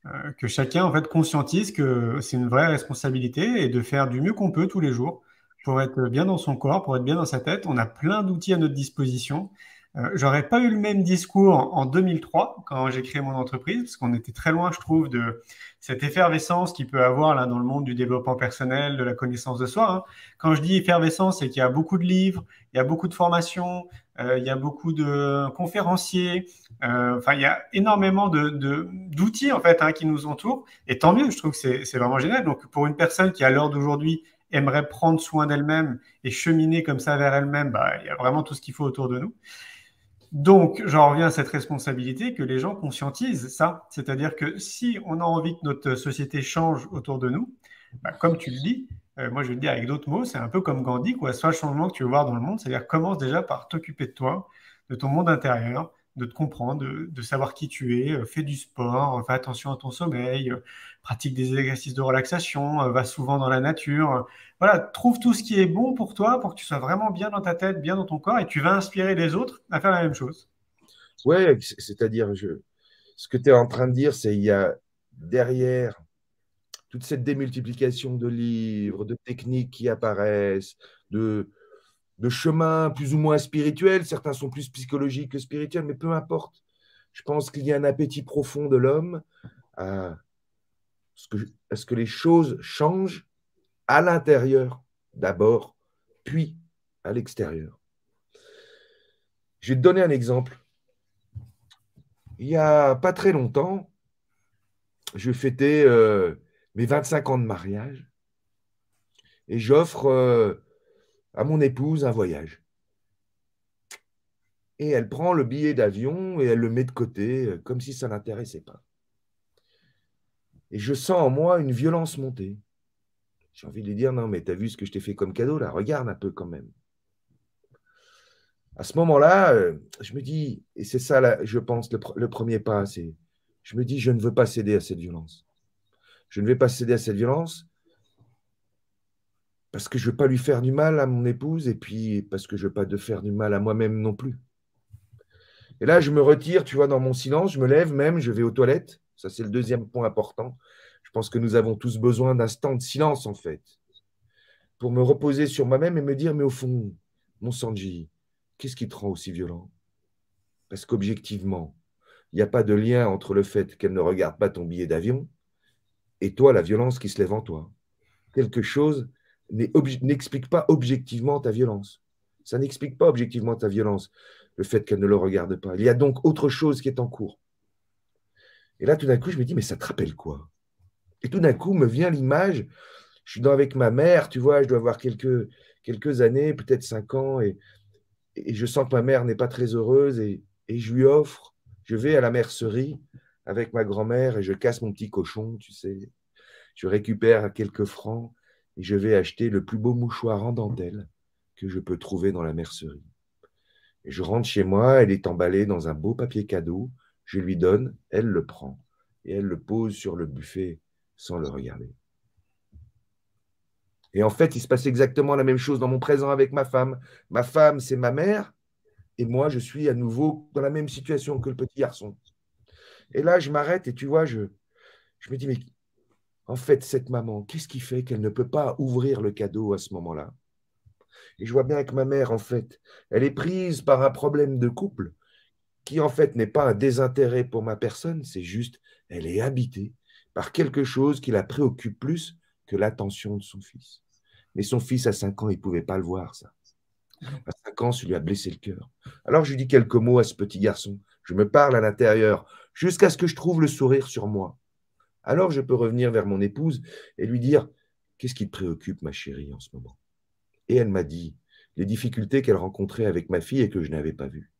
[SPEAKER 1] Euh, que chacun en fait conscientise que c'est une vraie responsabilité et de faire du mieux qu'on peut tous les jours pour être bien dans son corps, pour être bien dans sa tête. On a plein d'outils à notre disposition. Euh, j'aurais pas eu le même discours en 2003 quand j'ai créé mon entreprise, parce qu'on était très loin, je trouve, de cette effervescence qui peut avoir là dans le monde du développement personnel, de la connaissance de soi. Hein. Quand je dis effervescence, c'est qu'il y a beaucoup de livres, il y a beaucoup de formations, euh, il y a beaucoup de conférenciers, euh, enfin, il y a énormément d'outils de, en fait hein, qui nous entourent. Et tant mieux, je trouve que c'est vraiment génial. Donc, pour une personne qui, à l'heure d'aujourd'hui, aimerait prendre soin d'elle-même et cheminer comme ça vers elle-même, bah, il y a vraiment tout ce qu'il faut autour de nous. Donc, j'en reviens à cette responsabilité que les gens conscientisent ça. C'est-à-dire que si on a envie que notre société change autour de nous, bah, comme tu le dis, euh, moi je vais le dire avec d'autres mots, c'est un peu comme Gandhi, quoi. Soit le changement que tu veux voir dans le monde, c'est-à-dire commence déjà par t'occuper de toi, de ton monde intérieur, de te comprendre, de, savoir qui tu es, euh, fais du sport, euh, fais attention à ton sommeil, pratique des exercices de relaxation, va souvent dans la nature. voilà, trouve tout ce qui est bon pour toi pour que tu sois vraiment bien dans ta tête, bien dans ton corps, et tu vas inspirer les autres à faire la même chose.
[SPEAKER 2] Ouais, c'est-à-dire, je... ce que tu es en train de dire, c'est il y a derrière toute cette démultiplication de livres, de techniques qui apparaissent, de, chemins plus ou moins spirituels, certains sont plus psychologiques que spirituels, mais peu importe. Je pense qu'il y a un appétit profond de l'homme à ce que, les choses changent à l'intérieur d'abord, puis à l'extérieur. Je vais te donner un exemple. Il n'y a pas très longtemps, je fêtais euh, mes 25 ans de mariage et j'offre euh, à mon épouse un voyage. Et elle prend le billet d'avion et elle le met de côté euh, comme si ça l'intéressait pas. Et je sens en moi une violence monter. J'ai envie de lui dire non mais tu as vu ce que je t'ai fait comme cadeau là, regarde un peu quand même. À ce moment-là, euh, je me dis, et c'est ça, je pense, le premier pas, c'est, je me dis, je ne veux pas céder à cette violence je ne vais pas céder à cette violence parce que je ne veux pas lui faire du mal à mon épouse et puis parce que je ne veux pas de faire du mal à moi-même non plus. Et là, je me retire, tu vois, dans mon silence, je me lève même, je vais aux toilettes. Ça, c'est le deuxième point important. Je pense que nous avons tous besoin d'un instant de silence, en fait, pour me reposer sur moi-même et me dire, mais au fond, mon Sanji, qu'est-ce qui te rend aussi violent Parce qu'objectivement, il n'y a pas de lien entre le fait qu'elle ne regarde pas ton billet d'avion et toi la violence qui se lève en toi. Quelque chose n'explique pas objectivement ta violence. Ça n'explique pas objectivement ta violence, le fait qu'elle ne le regarde pas. Il y a donc autre chose qui est en cours. Et là, tout d'un coup, je me dis, mais ça te rappelle quoi Et tout d'un coup, me vient l'image, je suis dans avec ma mère, tu vois, je dois avoir quelques, quelques années, peut-être cinq ans, et, je sens que ma mère n'est pas très heureuse, et je lui offre, je vais à la mercerie, avec ma grand-mère et je casse mon petit cochon, tu sais. Je récupère quelques francs et je vais acheter le plus beau mouchoir en dentelle que je peux trouver dans la mercerie. Et je rentre chez moi, elle est emballée dans un beau papier cadeau, je lui donne, elle le prend et elle le pose sur le buffet sans le regarder. Et en fait, il se passe exactement la même chose dans mon présent avec ma femme. Ma femme, c'est ma mère, et moi, je suis à nouveau dans la même situation que le petit garçon. Et là, je m'arrête et tu vois, je, je me dis, mais en fait, cette maman, qu'est-ce qui fait qu'elle ne peut pas ouvrir le cadeau à ce moment-là Et je vois bien que ma mère, en fait, elle est prise par un problème de couple qui, en fait, n'est pas un désintérêt pour ma personne, c'est juste, elle est habitée par quelque chose qui la préoccupe plus que l'attention de son fils. Mais son fils, à 5 ans, il ne pouvait pas le voir, ça. À 5 ans, ça lui a blessé le cœur. Alors je dis quelques mots à ce petit garçon. Je me parle à l'intérieur jusqu'à ce que je trouve le sourire sur moi. Alors je peux revenir vers mon épouse et lui dire Qu'est-ce qui te préoccupe, ma chérie, en ce moment Et elle m'a dit les difficultés qu'elle rencontrait avec ma fille et que je n'avais pas vues.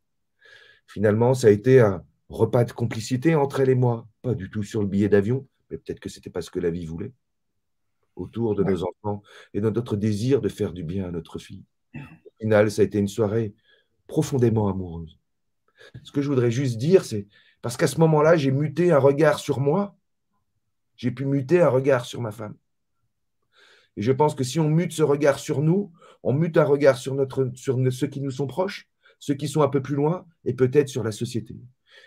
[SPEAKER 2] Finalement, ça a été un repas de complicité entre elle et moi, pas du tout sur le billet d'avion, mais peut-être que c'était pas ce que la vie voulait, autour de nos enfants et de notre désir de faire du bien à notre fille. Au final, ça a été une soirée profondément amoureuse. Ce que je voudrais juste dire, c'est parce qu'à ce moment-là, j'ai muté un regard sur moi, j'ai pu muter un regard sur ma femme. Et je pense que si on mute ce regard sur nous, on mute un regard sur, notre, sur ceux qui nous sont proches, ceux qui sont un peu plus loin, et peut-être sur la société.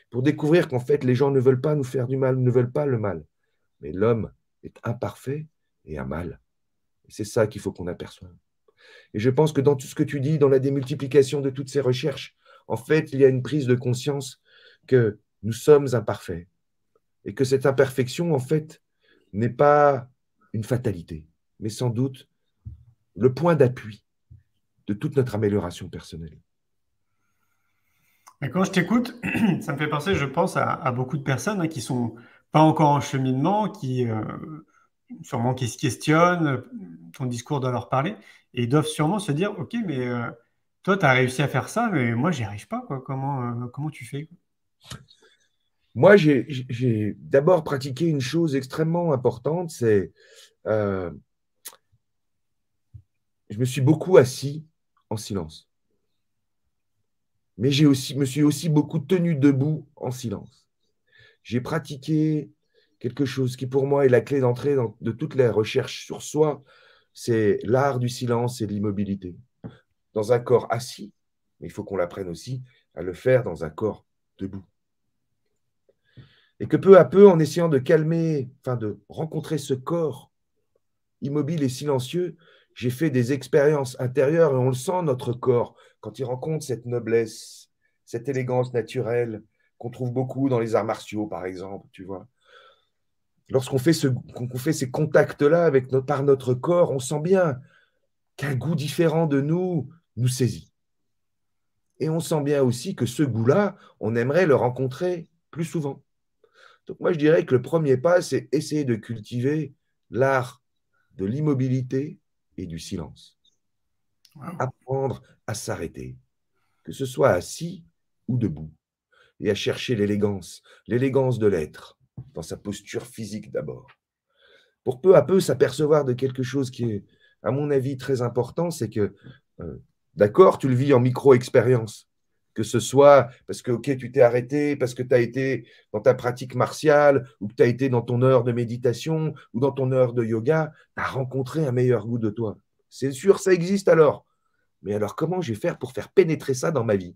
[SPEAKER 2] Pour découvrir qu'en fait, les gens ne veulent pas nous faire du mal, ne veulent pas le mal. Mais l'homme est imparfait et a mal. Et C'est ça qu'il faut qu'on aperçoive. Et je pense que dans tout ce que tu dis, dans la démultiplication de toutes ces recherches, en fait, il y a une prise de conscience que nous sommes imparfaits et que cette imperfection, en fait, n'est pas une fatalité, mais sans doute le point d'appui de toute notre amélioration personnelle.
[SPEAKER 1] Et quand je t'écoute, ça me fait penser, je pense, à, beaucoup de personnes qui hein, qui sont pas encore en cheminement, qui euh, sûrement qui se questionnent, ton euh, discours doit leur parler, et doivent sûrement se dire, ok, mais euh, toi, tu as réussi à faire ça, mais moi, je n'y arrive pas, Comment, comment tu fais
[SPEAKER 2] moi, j'ai d'abord pratiqué une chose extrêmement importante, c'est euh, je me suis beaucoup assis en silence. Mais je me suis aussi beaucoup tenu debout en silence. J'ai pratiqué quelque chose qui pour moi est la clé d'entrée de toutes les recherches sur soi, c'est l'art du silence et de l'immobilité. Dans un corps assis, mais il faut qu'on l'apprenne aussi à le faire dans un corps debout. Et que peu à peu, en essayant de calmer, enfin de rencontrer ce corps immobile et silencieux, j'ai fait des expériences intérieures et on le sent, notre corps, quand il rencontre cette noblesse, cette élégance naturelle qu'on trouve beaucoup dans les arts martiaux, par exemple, tu vois. Lorsqu'on fait, ce, fait ces contacts-là par notre corps, on sent bien qu'un goût différent de nous nous saisit. Et on sent bien aussi que ce goût-là, on aimerait le rencontrer plus souvent. Donc moi, je dirais que le premier pas, c'est essayer de cultiver l'art de l'immobilité et du silence. Apprendre à s'arrêter, que ce soit assis ou debout, et à chercher l'élégance, l'élégance de l'être, dans sa posture physique d'abord, pour peu à peu s'apercevoir de quelque chose qui est, à mon avis, très important, c'est que, euh, d'accord, tu le vis en micro-expérience, que ce soit parce que, ok, tu t'es arrêté, parce que tu as été dans ta pratique martiale, ou que tu as été dans ton heure de méditation, ou dans ton heure de yoga, tu as rencontré un meilleur goût de toi. C'est sûr, ça existe alors. Mais alors, comment je vais faire pour faire pénétrer ça dans ma vie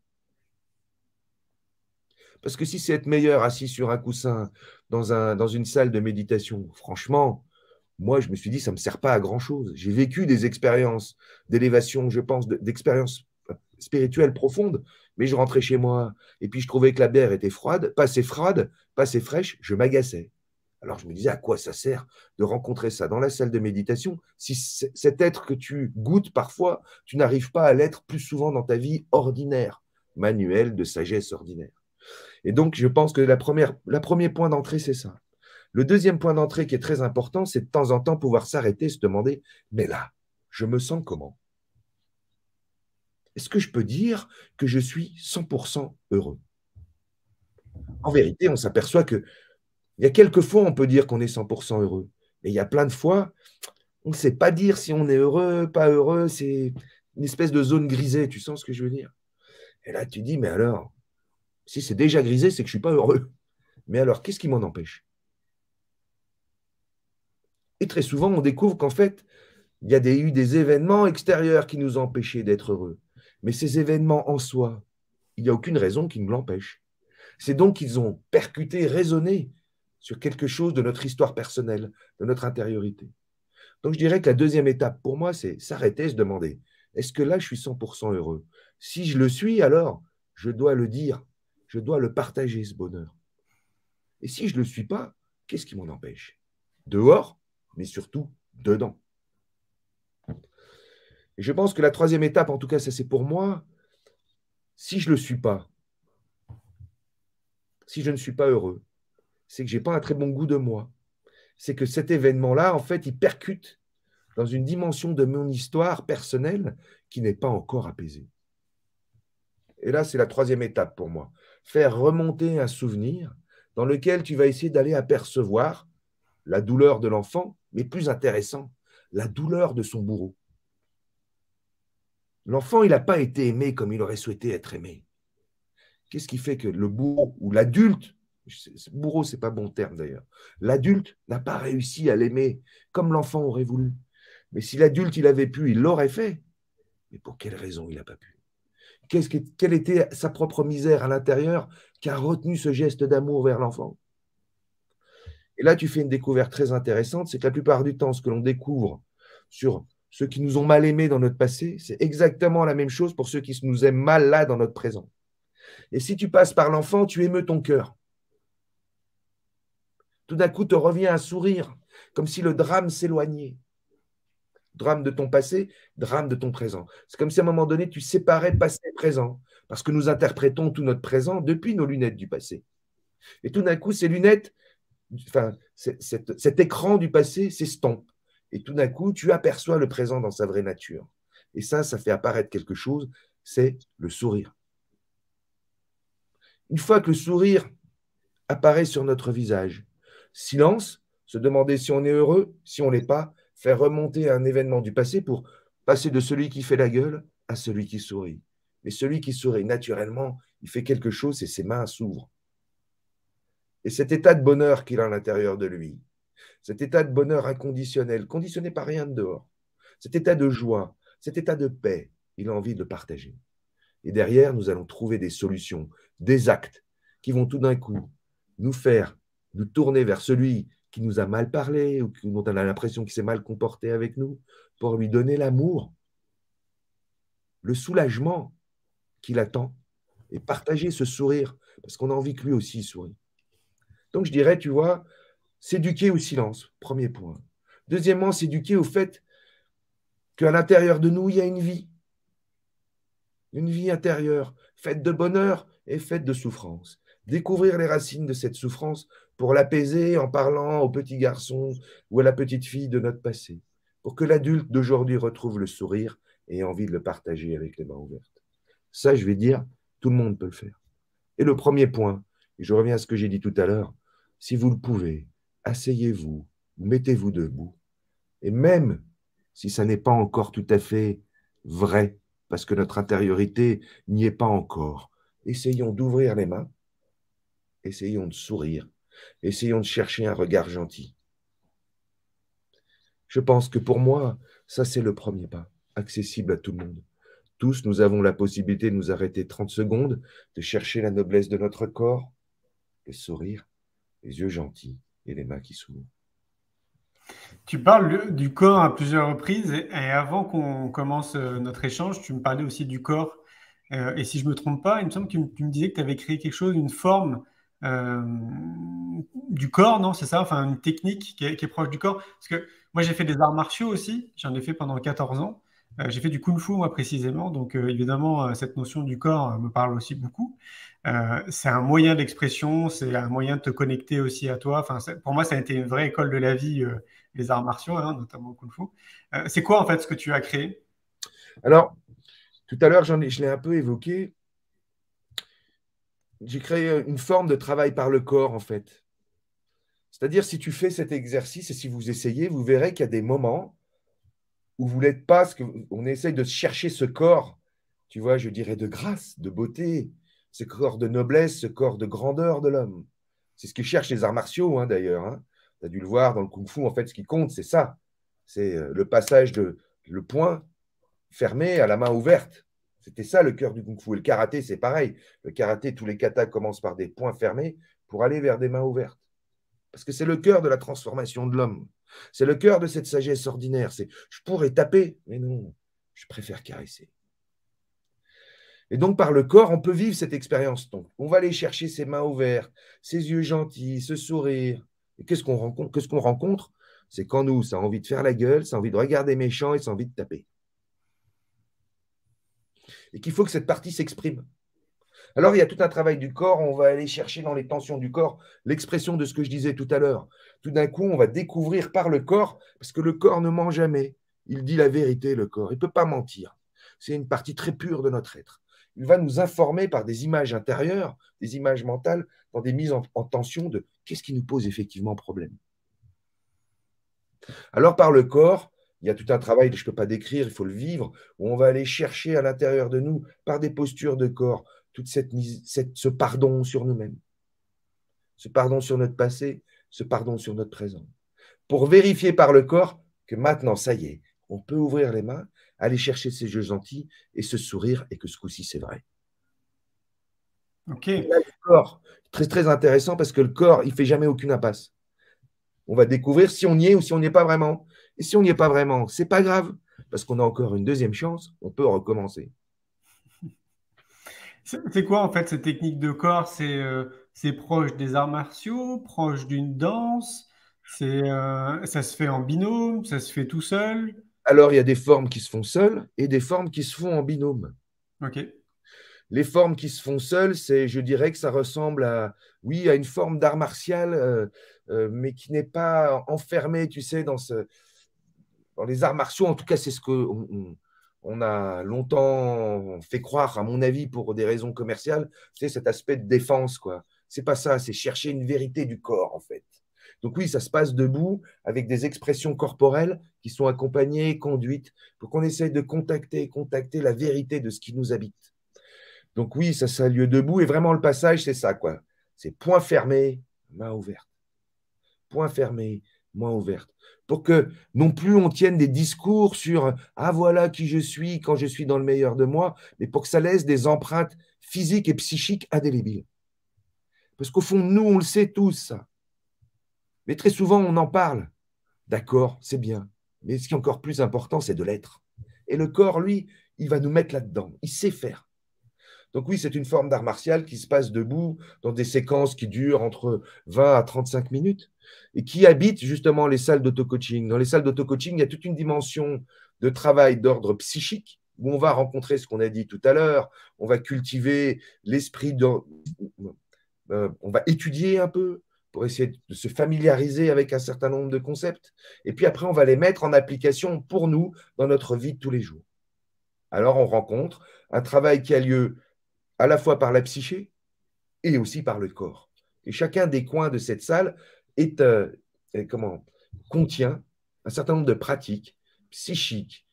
[SPEAKER 2] Parce que si c'est être meilleur assis sur un coussin dans, un, dans une salle de méditation, franchement, moi, je me suis dit, ça ne me sert pas à grand-chose. J'ai vécu des expériences d'élévation, je pense, d'expériences spirituelle profonde, mais je rentrais chez moi et puis je trouvais que la bière était froide, pas assez froide, pas assez fraîche, je m'agaçais. Alors je me disais, à quoi ça sert de rencontrer ça dans la salle de méditation si cet être que tu goûtes parfois, tu n'arrives pas à l'être plus souvent dans ta vie ordinaire, manuel de sagesse ordinaire. Et donc je pense que la première, le premier point d'entrée, c'est ça. Le deuxième point d'entrée qui est très important, c'est de temps en temps pouvoir s'arrêter, se demander, mais là, je me sens comment est-ce que je peux dire que je suis 100% heureux En vérité, on s'aperçoit que il y a quelques fois, on peut dire qu'on est 100% heureux. Mais il y a plein de fois, on ne sait pas dire si on est heureux, pas heureux. C'est une espèce de zone grisée, tu sens ce que je veux dire Et là, tu dis, mais alors, si c'est déjà grisé, c'est que je ne suis pas heureux. Mais alors, qu'est-ce qui m'en empêche Et très souvent, on découvre qu'en fait, il y a des, eu des événements extérieurs qui nous empêchaient d'être heureux. Mais ces événements en soi, il n'y a aucune raison qui ne l'empêche. C'est donc qu'ils ont percuté, raisonné sur quelque chose de notre histoire personnelle, de notre intériorité. Donc je dirais que la deuxième étape pour moi, c'est s'arrêter, se demander, est-ce que là je suis 100% heureux Si je le suis, alors je dois le dire, je dois le partager, ce bonheur. Et si je ne le suis pas, qu'est-ce qui m'en empêche Dehors, mais surtout dedans. Et je pense que la troisième étape, en tout cas, ça c'est pour moi, si je ne le suis pas, si je ne suis pas heureux, c'est que je n'ai pas un très bon goût de moi. C'est que cet événement-là, en fait, il percute dans une dimension de mon histoire personnelle qui n'est pas encore apaisée. Et là, c'est la troisième étape pour moi. Faire remonter un souvenir dans lequel tu vas essayer d'aller apercevoir la douleur de l'enfant, mais plus intéressant, la douleur de son bourreau. L'enfant, il n'a pas été aimé comme il aurait souhaité être aimé. Qu'est-ce qui fait que le bourreau ou l'adulte, bourreau, c'est pas bon terme d'ailleurs, l'adulte n'a pas réussi à l'aimer comme l'enfant aurait voulu. Mais si l'adulte, il avait pu, il l'aurait fait. Mais pour quelle raison il n'a pas pu que, Quelle était sa propre misère à l'intérieur qui a retenu ce geste d'amour vers l'enfant Et là, tu fais une découverte très intéressante, c'est que la plupart du temps, ce que l'on découvre sur ceux qui nous ont mal aimés dans notre passé, c'est exactement la même chose pour ceux qui nous aiment mal là dans notre présent. Et si tu passes par l'enfant, tu émeus ton cœur. Tout d'un coup, te revient un sourire, comme si le drame s'éloignait. Drame de ton passé, drame de ton présent. C'est comme si à un moment donné, tu séparais passé et présent, parce que nous interprétons tout notre présent depuis nos lunettes du passé. Et tout d'un coup, ces lunettes, enfin, cet écran du passé s'estompe et tout d'un coup, tu aperçois le présent dans sa vraie nature. Et ça, ça fait apparaître quelque chose, c'est le sourire. Une fois que le sourire apparaît sur notre visage, silence, se demander si on est heureux, si on l'est pas, faire remonter un événement du passé pour passer de celui qui fait la gueule à celui qui sourit. Mais celui qui sourit naturellement, il fait quelque chose et ses mains s'ouvrent. Et cet état de bonheur qu'il a à l'intérieur de lui, cet état de bonheur inconditionnel, conditionné par rien de dehors, cet état de joie, cet état de paix, il a envie de partager. Et derrière, nous allons trouver des solutions, des actes qui vont tout d'un coup nous faire nous tourner vers celui qui nous a mal parlé ou dont on a l'impression qu'il s'est mal comporté avec nous pour lui donner l'amour, le soulagement qu'il attend et partager ce sourire parce qu'on a envie que lui aussi sourie. Donc je dirais, tu vois, S'éduquer au silence, premier point. Deuxièmement, s'éduquer au fait qu'à l'intérieur de nous, il y a une vie. Une vie intérieure, faite de bonheur et faite de souffrance. Découvrir les racines de cette souffrance pour l'apaiser en parlant au petit garçon ou à la petite fille de notre passé, pour que l'adulte d'aujourd'hui retrouve le sourire et envie de le partager avec les mains ouvertes. Ça, je vais dire, tout le monde peut le faire. Et le premier point, et je reviens à ce que j'ai dit tout à l'heure, si vous le pouvez, asseyez-vous, mettez-vous debout. Et même si ça n'est pas encore tout à fait vrai, parce que notre intériorité n'y est pas encore, essayons d'ouvrir les mains, essayons de sourire, essayons de chercher un regard gentil. Je pense que pour moi, ça c'est le premier pas, accessible à tout le monde. Tous, nous avons la possibilité de nous arrêter 30 secondes, de chercher la noblesse de notre corps, le sourire, les yeux gentils, et les mains qui s'ouvrent.
[SPEAKER 1] Tu parles du corps à plusieurs reprises et avant qu'on commence euh, notre échange, tu me parlais aussi du corps. Euh, et si je ne me trompe pas, il me semble que tu me disais que tu avais créé quelque chose, une forme euh, du corps, non C'est ça Enfin, une technique qui est, qui est, proche du corps Parce que moi, j'ai fait des arts martiaux aussi. J'en ai fait pendant 14 ans. Euh, j'ai fait du kung fu, moi, précisément. Donc, euh, évidemment, euh, cette notion du corps me parle aussi beaucoup. c'est un moyen d'expression, c'est un moyen de te connecter aussi à toi. Enfin, pour moi, ça a été une vraie école de la vie, les arts martiaux, hein, notamment kung fu. c'est quoi, en fait, ce que tu as créé Alors,
[SPEAKER 2] tout à l'heure, j'en je l'ai un peu évoqué. J'ai créé une forme de travail par le corps, en fait. C'est-à-dire, si tu fais cet exercice et si vous essayez, vous verrez qu'il y a des moments où vous voulez pas ce que on essaye de chercher ce corps, tu vois, je dirais de grâce, de beauté, ce corps de noblesse, ce corps de grandeur de l'homme. C'est ce que cherchent les arts martiaux, hein, d'ailleurs. Hein. Tu as dû le voir dans le kung-fu. En fait, ce qui compte, c'est ça. C'est euh, le passage de le point fermé à la main ouverte. C'était ça le cœur du kung-fu. Et le karaté, c'est pareil. Le karaté, tous les katas commencent par des points fermés pour aller vers des mains ouvertes parce que c'est le cœur de la transformation de l'homme. C'est le cœur de cette sagesse ordinaire. C'est je pourrais taper, mais non, je préfère caresser. Et donc, par le corps, on peut vivre cette expérience. Donc, on va aller chercher ses mains ouvertes, ses yeux gentils, ce sourire. Et qu'est-ce qu'on rencontre ce qu'on rencontre C'est quand nous, ça a envie de faire la gueule, ça a envie de regarder méchant et ça a envie de taper. Et qu'il faut que cette partie s'exprime. Alors, il y a tout un travail du corps. On va aller chercher dans les tensions du corps l'expression de ce que je disais tout à l'heure. Tout d'un coup, on va découvrir par le corps, parce que le corps ne ment jamais. Il dit la vérité, le corps. Il ne peut pas mentir. C'est une partie très pure de notre être. Il va nous informer par des images intérieures, des images mentales, dans des mises en, tension de qu'est-ce qui nous pose effectivement problème. Alors, par le corps, il y a tout un travail que je ne peux pas décrire, il faut le vivre, où on va aller chercher à l'intérieur de nous, par des postures de corps, cette, ce pardon sur nous-mêmes, ce pardon sur notre passé, ce pardon sur notre présent, pour vérifier par le corps que maintenant, ça y est, on peut ouvrir les mains, aller chercher ces jeux gentils et se sourire et que ce coup-ci, c'est vrai. Ok. le corps, très très intéressant parce que le corps, il fait jamais aucune impasse. On va découvrir si on y est ou si on n'y est pas vraiment. Et si on n'y est pas vraiment, c'est pas grave parce qu'on a encore une deuxième chance, on peut recommencer.
[SPEAKER 1] C'est quoi en fait cette technique de corps C'est euh, proche des arts martiaux, proche d'une danse C'est euh, Ça se fait en binôme Ça se fait tout seul
[SPEAKER 2] Alors il y a des formes qui se font seules et des formes qui se font en binôme. Ok. Les formes qui se font seules, c'est, je dirais que ça ressemble à, oui, à une forme d'art martial, euh, mais qui n'est pas enfermée, tu sais, dans, ce, dans les arts martiaux. En tout cas, c'est ce que on a longtemps fait croire, à mon avis, pour des raisons commerciales, c'est cet aspect de défense, quoi. C'est pas ça, c'est chercher une vérité du corps, en fait. Donc oui, ça se passe debout, avec des expressions corporelles qui sont accompagnées conduites pour qu'on essaye de contacter, contacter la vérité de ce qui nous habite. Donc oui, ça, ça a lieu debout, et vraiment le passage, c'est ça, quoi. C'est point fermé, main ouverte. Point fermé, main ouverte pour que non plus on tienne des discours sur ah voilà qui je suis quand je suis dans le meilleur de moi, mais pour que ça laisse des empreintes physiques et psychiques indélébiles. Parce qu'au fond, nous, on le sait tous, Mais très souvent, on en parle. D'accord, c'est bien. Mais ce qui est encore plus important, c'est de l'être. Et le corps, lui, il va nous mettre là-dedans. Il sait faire. Donc oui, c'est une forme d'art martial qui se passe debout dans des séquences qui durent entre 20 à 35 minutes et qui habite justement les salles d'auto-coaching. Dans les salles d'auto-coaching, il y a toute une dimension de travail d'ordre psychique où on va rencontrer ce qu'on a dit tout à l'heure, on va cultiver l'esprit, euh, on va étudier un peu pour essayer de se familiariser avec un certain nombre de concepts, et puis après on va les mettre en application pour nous dans notre vie de tous les jours. Alors on rencontre un travail qui a lieu à la fois par la psyché et aussi par le corps. Et chacun des coins de cette salle est, euh, euh, comment, contient un certain nombre de pratiques psychiques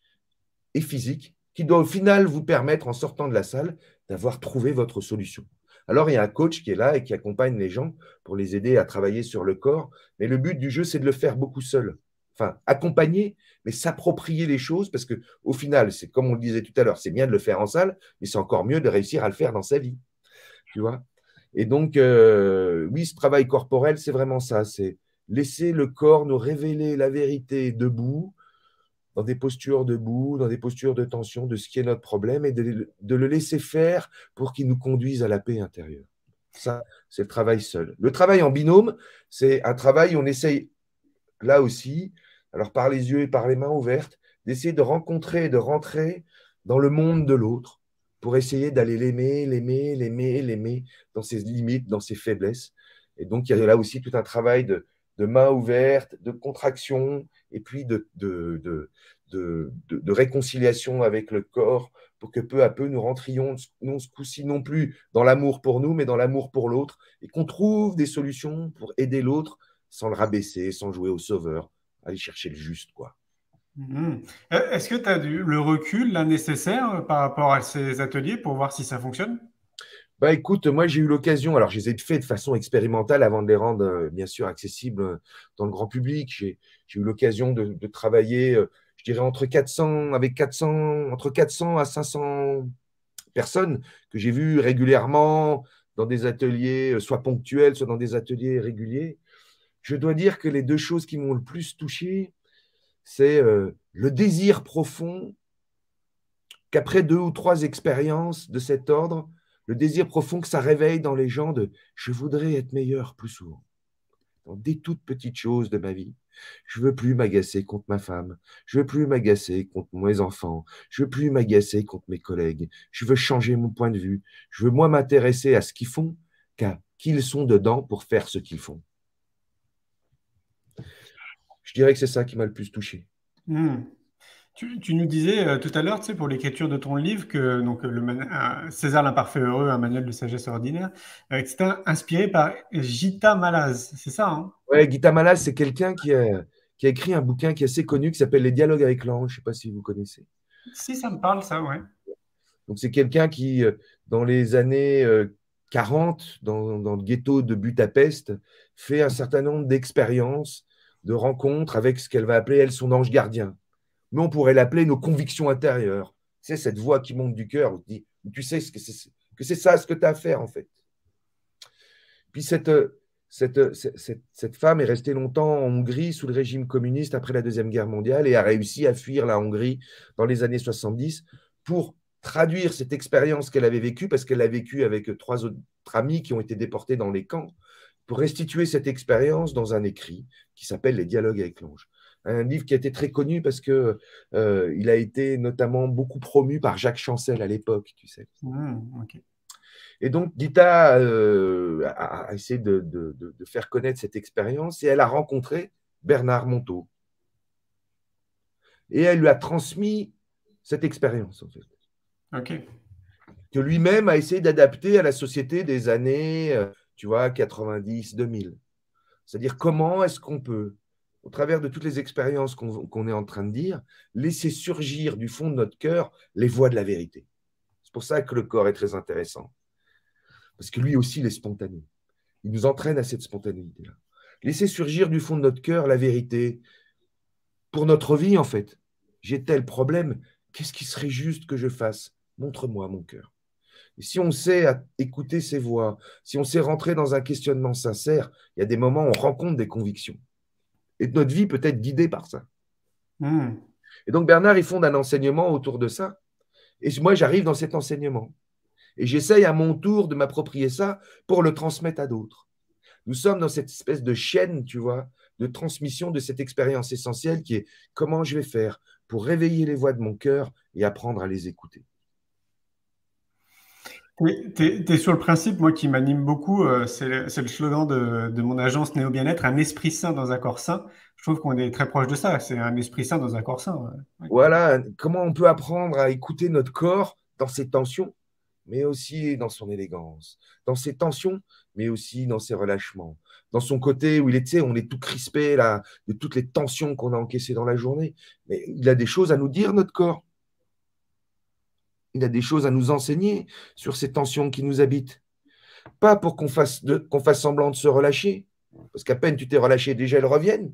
[SPEAKER 2] et physiques qui doivent au final vous permettre, en sortant de la salle, d'avoir trouvé votre solution. Alors, il y a un coach qui est là et qui accompagne les gens pour les aider à travailler sur le corps. Mais le but du jeu, c'est de le faire beaucoup seul enfin accompagner, mais s'approprier les choses parce que au final, c'est comme on le disait tout à l'heure, c'est bien de le faire en salle, mais c'est encore mieux de réussir à le faire dans sa vie, tu vois. Et donc, euh, oui, ce travail corporel, c'est vraiment ça, c'est laisser le corps nous révéler la vérité debout, dans des postures debout, dans des postures de tension, de ce qui est notre problème, et de, le laisser faire pour qu'il nous conduise à la paix intérieure. Ça, c'est le travail seul. Le travail en binôme, c'est un travail, on essaye là aussi alors par les yeux et par les mains ouvertes, d'essayer de rencontrer et de rentrer dans le monde de l'autre pour essayer d'aller l'aimer, l'aimer, l'aimer, l'aimer dans ses limites, dans ses faiblesses. Et donc, il y a là aussi tout un travail de, mains main ouverte, de contraction et puis de, de, de, de, réconciliation avec le corps pour que peu à peu nous rentrions, non ce coup-ci non plus dans l'amour pour nous, mais dans l'amour pour l'autre et qu'on trouve des solutions pour aider l'autre sans le rabaisser, sans jouer au sauveur, aller chercher le juste, quoi.
[SPEAKER 1] Mhm. Euh, est-ce que tu as le recul nécessaire euh, par rapport à ces ateliers pour voir si ça fonctionne
[SPEAKER 2] bah écoute, moi j'ai eu l'occasion, alors je les ai faits de façon expérimentale avant de les rendre euh, bien sûr accessibles dans le grand public. J'ai eu l'occasion de, travailler, je dirais entre 400 avec 400 entre 400 à 500 personnes que j'ai vues régulièrement dans des ateliers, soit ponctuels, soit dans des ateliers réguliers je dois dire que les deux choses qui m'ont le plus touché, c'est euh, le désir profond qu'après deux ou trois expériences de cet ordre, le désir profond que ça réveille dans les gens de je voudrais être meilleur plus souvent dans des toutes petites choses de ma vie. Je veux plus m'agacer contre ma femme. Je veux plus m'agacer contre mes enfants. Je veux plus m'agacer contre mes collègues. Je veux changer mon point de vue. Je veux moins m'intéresser à ce qu'ils font qu'à qui ils sont dedans pour faire ce qu'ils font. Je dirais que c'est ça qui m'a le plus touché.
[SPEAKER 1] Hmm. Tu, nous disais euh, tout à l'heure, tu sais, pour l'écriture de ton livre, que donc, euh, le César l'imparfait heureux, un manuel de sagesse ordinaire, euh, c'était
[SPEAKER 2] inspiré par Gita Malaz, c'est ça hein Oui, Gita Malaz, c'est quelqu'un qui a, écrit un bouquin qui est assez connu, qui s'appelle Les dialogues avec l'ange, je ne sais pas si vous connaissez.
[SPEAKER 1] Si, ça me parle, ça, oui.
[SPEAKER 2] Donc, c'est quelqu'un qui, dans les années 40, dans, dans le ghetto de Budapest, fait un certain nombre d'expériences de rencontre avec ce qu'elle va appeler, elle, son ange gardien. Mais on pourrait l'appeler nos convictions intérieures. C'est cette voix qui monte du cœur, dit, tu sais ce que c'est, que c'est ça ce que tu as à faire, en fait. Puis cette, cette, cette, femme est restée longtemps en Hongrie sous le régime communiste après la Deuxième Guerre mondiale et a réussi à fuir la Hongrie dans les années 70 pour traduire cette expérience qu'elle avait vécue, parce qu'elle l'a vécue avec trois autres amis qui ont été déportés dans les camps, pour restituer cette expérience dans un écrit qui s'appelle Les dialogues avec l'ange. Un livre qui a été très connu parce que euh, il a été notamment beaucoup promu par Jacques Chancel à l'époque, tu sais. Ah, et donc, Dita a, euh, essayé de, faire connaître cette expérience et elle a rencontré Bernard Montault. Et elle lui a transmis cette expérience, en fait. Que lui-même a essayé d'adapter à la société des années euh, tu vois, 90, 2000. C'est-à-dire comment est-ce qu'on peut, au travers de toutes les expériences qu'on est en train de dire, laisser surgir du fond de notre cœur les voies de la vérité. C'est pour ça que le corps est très intéressant. Parce que lui aussi, il est spontané. Il nous entraîne à cette spontanéité-là. Laisser surgir du fond de notre cœur la vérité pour notre vie, en fait. J'ai tel problème, qu'est-ce qui serait juste que je fasse Montre-moi mon cœur si on sait écouter ses voix, si on sait rentrer dans un questionnement sincère, il y a des moments où on rencontre des convictions. Et notre vie peut être guidée par ça. Hmm. Et donc Bernard, il fonde un enseignement autour de ça. Et moi, j'arrive dans cet enseignement. Et j'essaye à mon tour de m'approprier ça pour le transmettre à d'autres. Nous sommes dans cette espèce de chaîne, tu vois, de transmission de cette expérience essentielle qui est comment je vais faire pour réveiller les voix de mon cœur et apprendre à les écouter tu es, es sur le principe, moi, qui m'anime beaucoup, euh,
[SPEAKER 1] c'est le, slogan de, mon agence Néo Bien-être, un esprit sain dans un corps sain. Je trouve qu'on est très proche de ça, c'est un esprit sain dans un corps sain.
[SPEAKER 2] Voilà, comment on peut apprendre à écouter notre corps dans ses tensions, mais aussi dans son élégance, dans ses tensions, mais aussi dans ses relâchements, dans son côté où il est, on est tout crispé là, de toutes les tensions qu'on a encaissées dans la journée. Mais il a des choses à nous dire, notre corps. Il a des choses à nous enseigner sur ces tensions qui nous habitent. Pas pour qu'on fasse, fasse semblant de se relâcher, parce qu'à peine tu t'es relâché, déjà elles reviennent,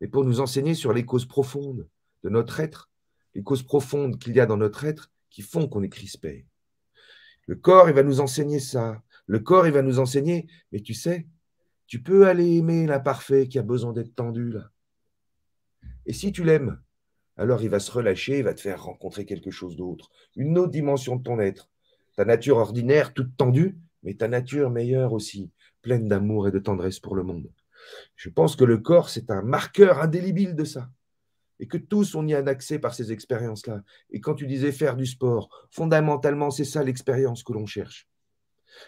[SPEAKER 2] mais pour nous enseigner sur les causes profondes de notre être, les causes profondes qu'il y a dans notre être qui font qu'on est crispé. Le corps, il va nous enseigner ça. Le corps, il va nous enseigner, mais tu sais, tu peux aller aimer l'imparfait qui a besoin d'être tendu là. Et si tu l'aimes, alors il va se relâcher, il va te faire rencontrer quelque chose d'autre, une autre dimension de ton être. Ta nature ordinaire, toute tendue, mais ta nature meilleure aussi, pleine d'amour et de tendresse pour le monde. Je pense que le corps, c'est un marqueur indélébile de ça. Et que tous, on y a un accès par ces expériences-là. Et quand tu disais faire du sport, fondamentalement, c'est ça l'expérience que l'on cherche.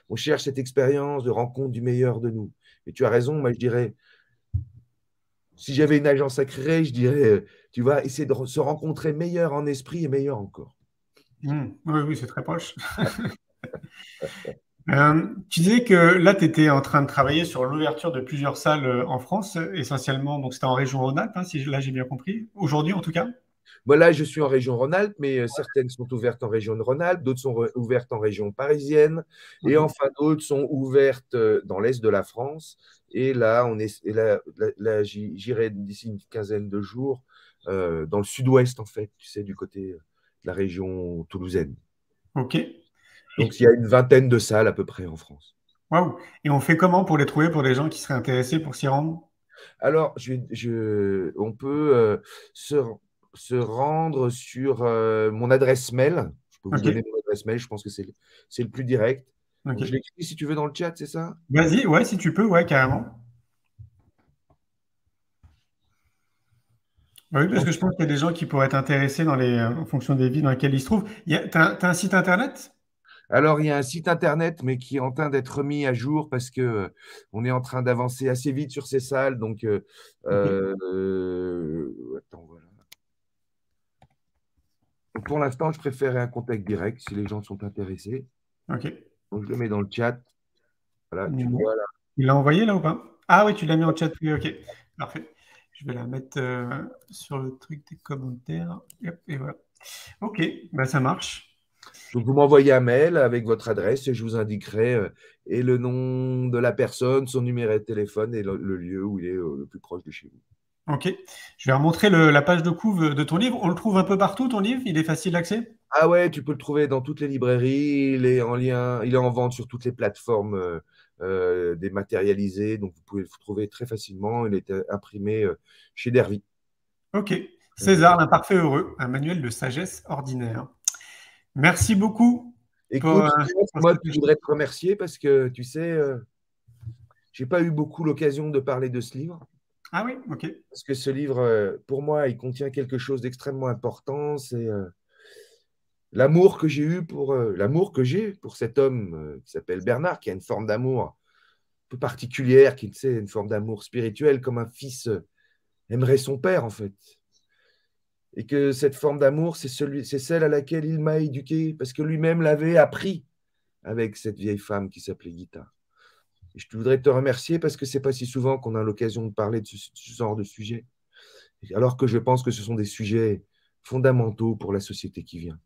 [SPEAKER 2] On cherche cette expérience de rencontre du meilleur de nous. Et tu as raison, moi je dirais, si j'avais une agence à je dirais euh, tu vas essayer de se rencontrer meilleur en esprit et meilleur encore.
[SPEAKER 1] Mmh. oui, oui, c'est très proche.
[SPEAKER 2] Euh, tu disais que là, tu
[SPEAKER 1] étais en train de travailler sur l'ouverture de plusieurs salles euh, en France, essentiellement, donc c'était en région Rhône-Alpes, hein, si là j'ai bien compris, aujourd'hui en tout cas.
[SPEAKER 2] Voilà, je suis en région Rhône-Alpes, mais euh, certaines sont ouvertes en région de Rhône-Alpes, d'autres sont ouvertes en région parisienne, et mmh. enfin d'autres sont ouvertes dans l'est de la France. Et là, on là j'irai d'ici une quinzaine de jours euh, dans le sud-ouest, en fait, tu sais, du côté euh, de la région toulousaine. OK. Donc, il y a une vingtaine de salles à peu près en France.
[SPEAKER 1] Waouh Et on
[SPEAKER 2] fait comment pour les trouver, pour les gens qui seraient intéressés pour s'y rendre Alors, je, je, on peut euh, se, se, rendre sur mon adresse mail. Je peux vous donner mon adresse mail, je pense que c'est le, le plus direct. je l'écris si tu veux dans le chat, c'est ça
[SPEAKER 1] Vas-y, ouais, si tu peux, ouais, carrément. Oui, parce que je pense qu'il y a des gens qui pourraient être intéressés dans les, euh, en fonction des villes dans lesquelles ils se trouvent.
[SPEAKER 2] Tu as, un site internet Alors, il y a un site internet, mais qui est en train d'être mis à jour parce que euh, on est en train d'avancer assez vite sur ces salles. Donc, euh, voilà. Pour l'instant, je préfère un contact direct si les gens sont intéressés. OK. Donc, je le mets dans le chat. Voilà, tu
[SPEAKER 1] Il l'a envoyé là ou pas Ah oui, tu l'as mis en chat. OK. Parfait. Je vais la mettre euh, sur le truc des commentaires. et voilà. Ok,
[SPEAKER 2] bah, ça marche. Donc, vous m'envoyez un mail avec votre adresse et je vous indiquerai euh, le nom de la personne, son numéro de téléphone et le, lieu où il est euh, le plus proche de chez
[SPEAKER 1] vous. Ok. Je vais remontrer la page de couve de ton livre. On le trouve un peu partout, ton livre Il est facile d'accès
[SPEAKER 2] Ah ouais, tu peux le trouver dans toutes les librairies. Il est en lien, il est en vente sur toutes les plateformes euh, dématérialisé. Donc, vous pouvez le trouver très facilement. Il est imprimé euh, chez Dervy.
[SPEAKER 1] OK. Euh, César, l'imparfait heureux, un manuel de sagesse ordinaire. Merci beaucoup.
[SPEAKER 2] Écoute, moi, je voudrais te remercier parce que, tu sais, j'ai je n'ai pas eu beaucoup l'occasion de parler de ce livre. Ah oui, ok. Parce que ce livre, pour moi, il contient quelque chose d'extrêmement important. C'est l'amour que j'ai eu pour euh, l'amour que j'ai pour cet homme euh, qui s'appelle Bernard, qui a une forme d'amour un peu particulière, qui sait une forme d'amour spirituel, comme un fils euh, aimerait son père en fait. Et que cette forme d'amour, c'est celui, c'est celle à laquelle il m'a éduqué, parce que lui-même l'avait appris avec cette vieille femme qui s'appelait Guita. je voudrais te remercier parce que c'est pas si souvent qu'on a l'occasion de parler de ce genre de sujet, alors que je pense que ce sont des sujets fondamentaux pour la société qui vient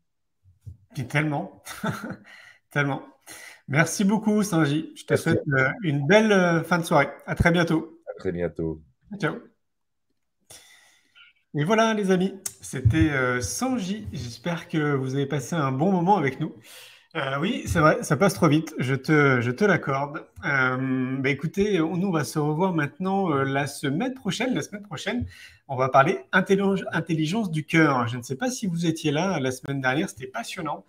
[SPEAKER 1] tellement, tellement. Merci beaucoup, Sanji Je te souhaite euh, une belle euh, fin de soirée. À très bientôt.
[SPEAKER 2] À très bientôt.
[SPEAKER 1] Ciao. Et voilà, les amis, c'était euh, Sanji. J'espère que vous avez passé un bon moment avec nous. Euh, oui, c'est vrai, ça passe trop vite, je te, je te l'accorde. Euh, bah, écoutez, nous, on va se revoir maintenant euh, la semaine prochaine. La semaine prochaine, on va parler intelligence, du cœur. Je ne sais pas si vous étiez là la semaine dernière, c'était passionnant.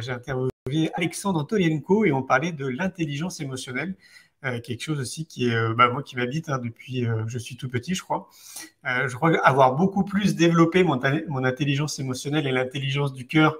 [SPEAKER 1] J'ai interviewé Alexandre Antolienko et on parlait de l'intelligence émotionnelle. quelque chose aussi qui est bah, moi qui m'habite hein, depuis je suis tout petit, je crois. je crois avoir beaucoup plus développé mon intelligence émotionnelle et l'intelligence du cœur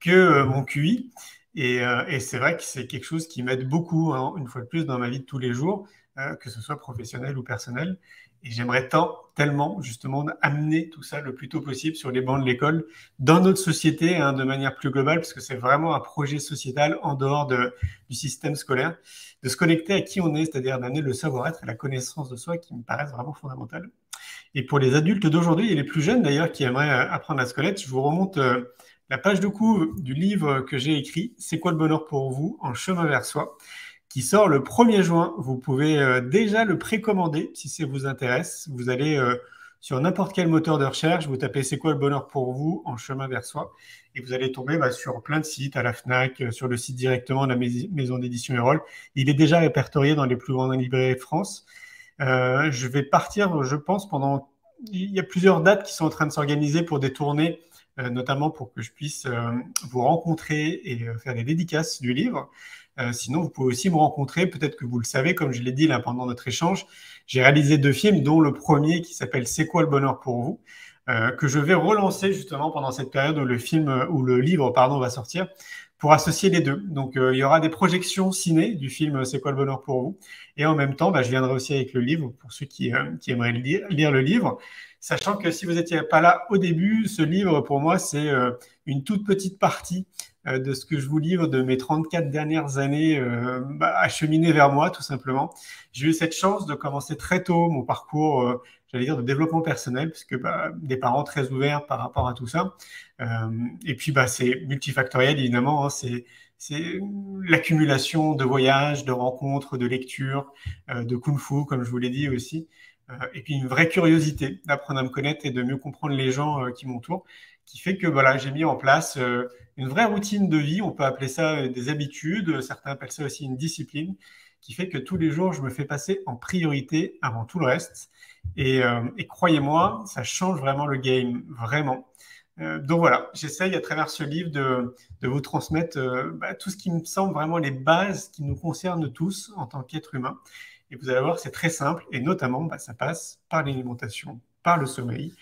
[SPEAKER 1] que mon QI. Euh, et, c'est vrai que c'est quelque chose qui m'aide beaucoup, hein, une fois de plus, dans ma vie de tous les jours, euh, que ce soit professionnel ou personnel. Et j'aimerais tant, tellement, justement, amener tout ça le plus tôt possible sur les bancs de l'école, dans notre société, hein, de manière plus globale, parce que c'est vraiment un projet sociétal en dehors de, du système scolaire, de se connecter à qui on est, c'est-à-dire d'amener le savoir-être et la connaissance de soi qui me paraissent vraiment fondamentales. Et pour les adultes d'aujourd'hui et les plus jeunes, d'ailleurs, qui aimeraient euh, apprendre la squelette, je vous remonte la page de couve du livre que j'ai écrit, C'est quoi le bonheur pour vous En chemin vers soi, qui sort le 1er juin. Vous pouvez euh, déjà le précommander si ça vous intéresse. Vous allez euh, sur n'importe quel moteur de recherche, vous tapez C'est quoi le bonheur pour vous En chemin vers soi, et vous allez tomber bah, sur plein de sites, à la FNAC, euh, sur le site directement de la maison d'édition Erol. Il est déjà répertorié dans les plus grandes librairies France. je vais partir, je pense, pendant... Il y a plusieurs dates qui sont en train de s'organiser pour des tournées euh, notamment pour que je puisse euh, vous rencontrer et euh, faire des dédicaces du livre. sinon, vous pouvez aussi me rencontrer. Peut-être que vous le savez, comme je l'ai dit là pendant notre échange, j'ai réalisé deux films, dont le premier qui s'appelle C'est quoi le bonheur pour vous que je vais relancer justement pendant cette période où le film ou le livre pardon va sortir pour associer les deux. Donc, il y aura des projections ciné du film C'est quoi le bonheur pour vous Et en même temps, bah, je viendrai aussi avec le livre pour ceux qui, qui aimeraient lire, le livre sachant que si vous n'étiez pas là au début, ce livre, pour moi, c'est euh, une toute petite partie euh, de ce que je vous livre de mes 34 dernières années euh, bah, acheminées vers moi, tout simplement. J'ai eu cette chance de commencer très tôt mon parcours, euh, j'allais dire, de développement personnel, puisque bah, des parents très ouverts par rapport à tout ça. et puis, bah, c'est multifactoriel, évidemment. Hein, c'est c'est l'accumulation de voyages, de rencontres, de lectures, de kung-fu, comme je vous l'ai dit aussi, euh, et puis une vraie curiosité d'apprendre à me connaître et de mieux comprendre les gens euh, qui m'entourent, qui fait que voilà, j'ai mis en place euh, une vraie routine de vie, on peut appeler ça des habitudes, certains appellent ça aussi une discipline, qui fait que tous les jours, je me fais passer en priorité avant tout le reste. Et, croyez-moi, ça change vraiment le game, vraiment. donc voilà, j'essaye à travers ce livre de, vous transmettre bah, tout ce qui me semble vraiment les bases qui nous concernent tous en tant qu'être humain. Et vous allez voir, c'est très simple. Et notamment, bah, ça passe par l'alimentation, par le sommeil,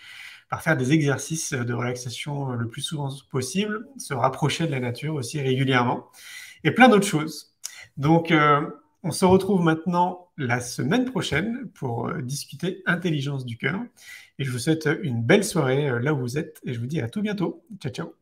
[SPEAKER 1] par faire des exercices de relaxation euh, le plus souvent possible, se rapprocher de la nature aussi régulièrement, et plein d'autres choses. Donc, euh, on se retrouve maintenant la semaine prochaine pour euh, discuter intelligence du cœur. Et je vous souhaite une belle soirée là où vous êtes. Et je vous dis à tout bientôt. Ciao, ciao.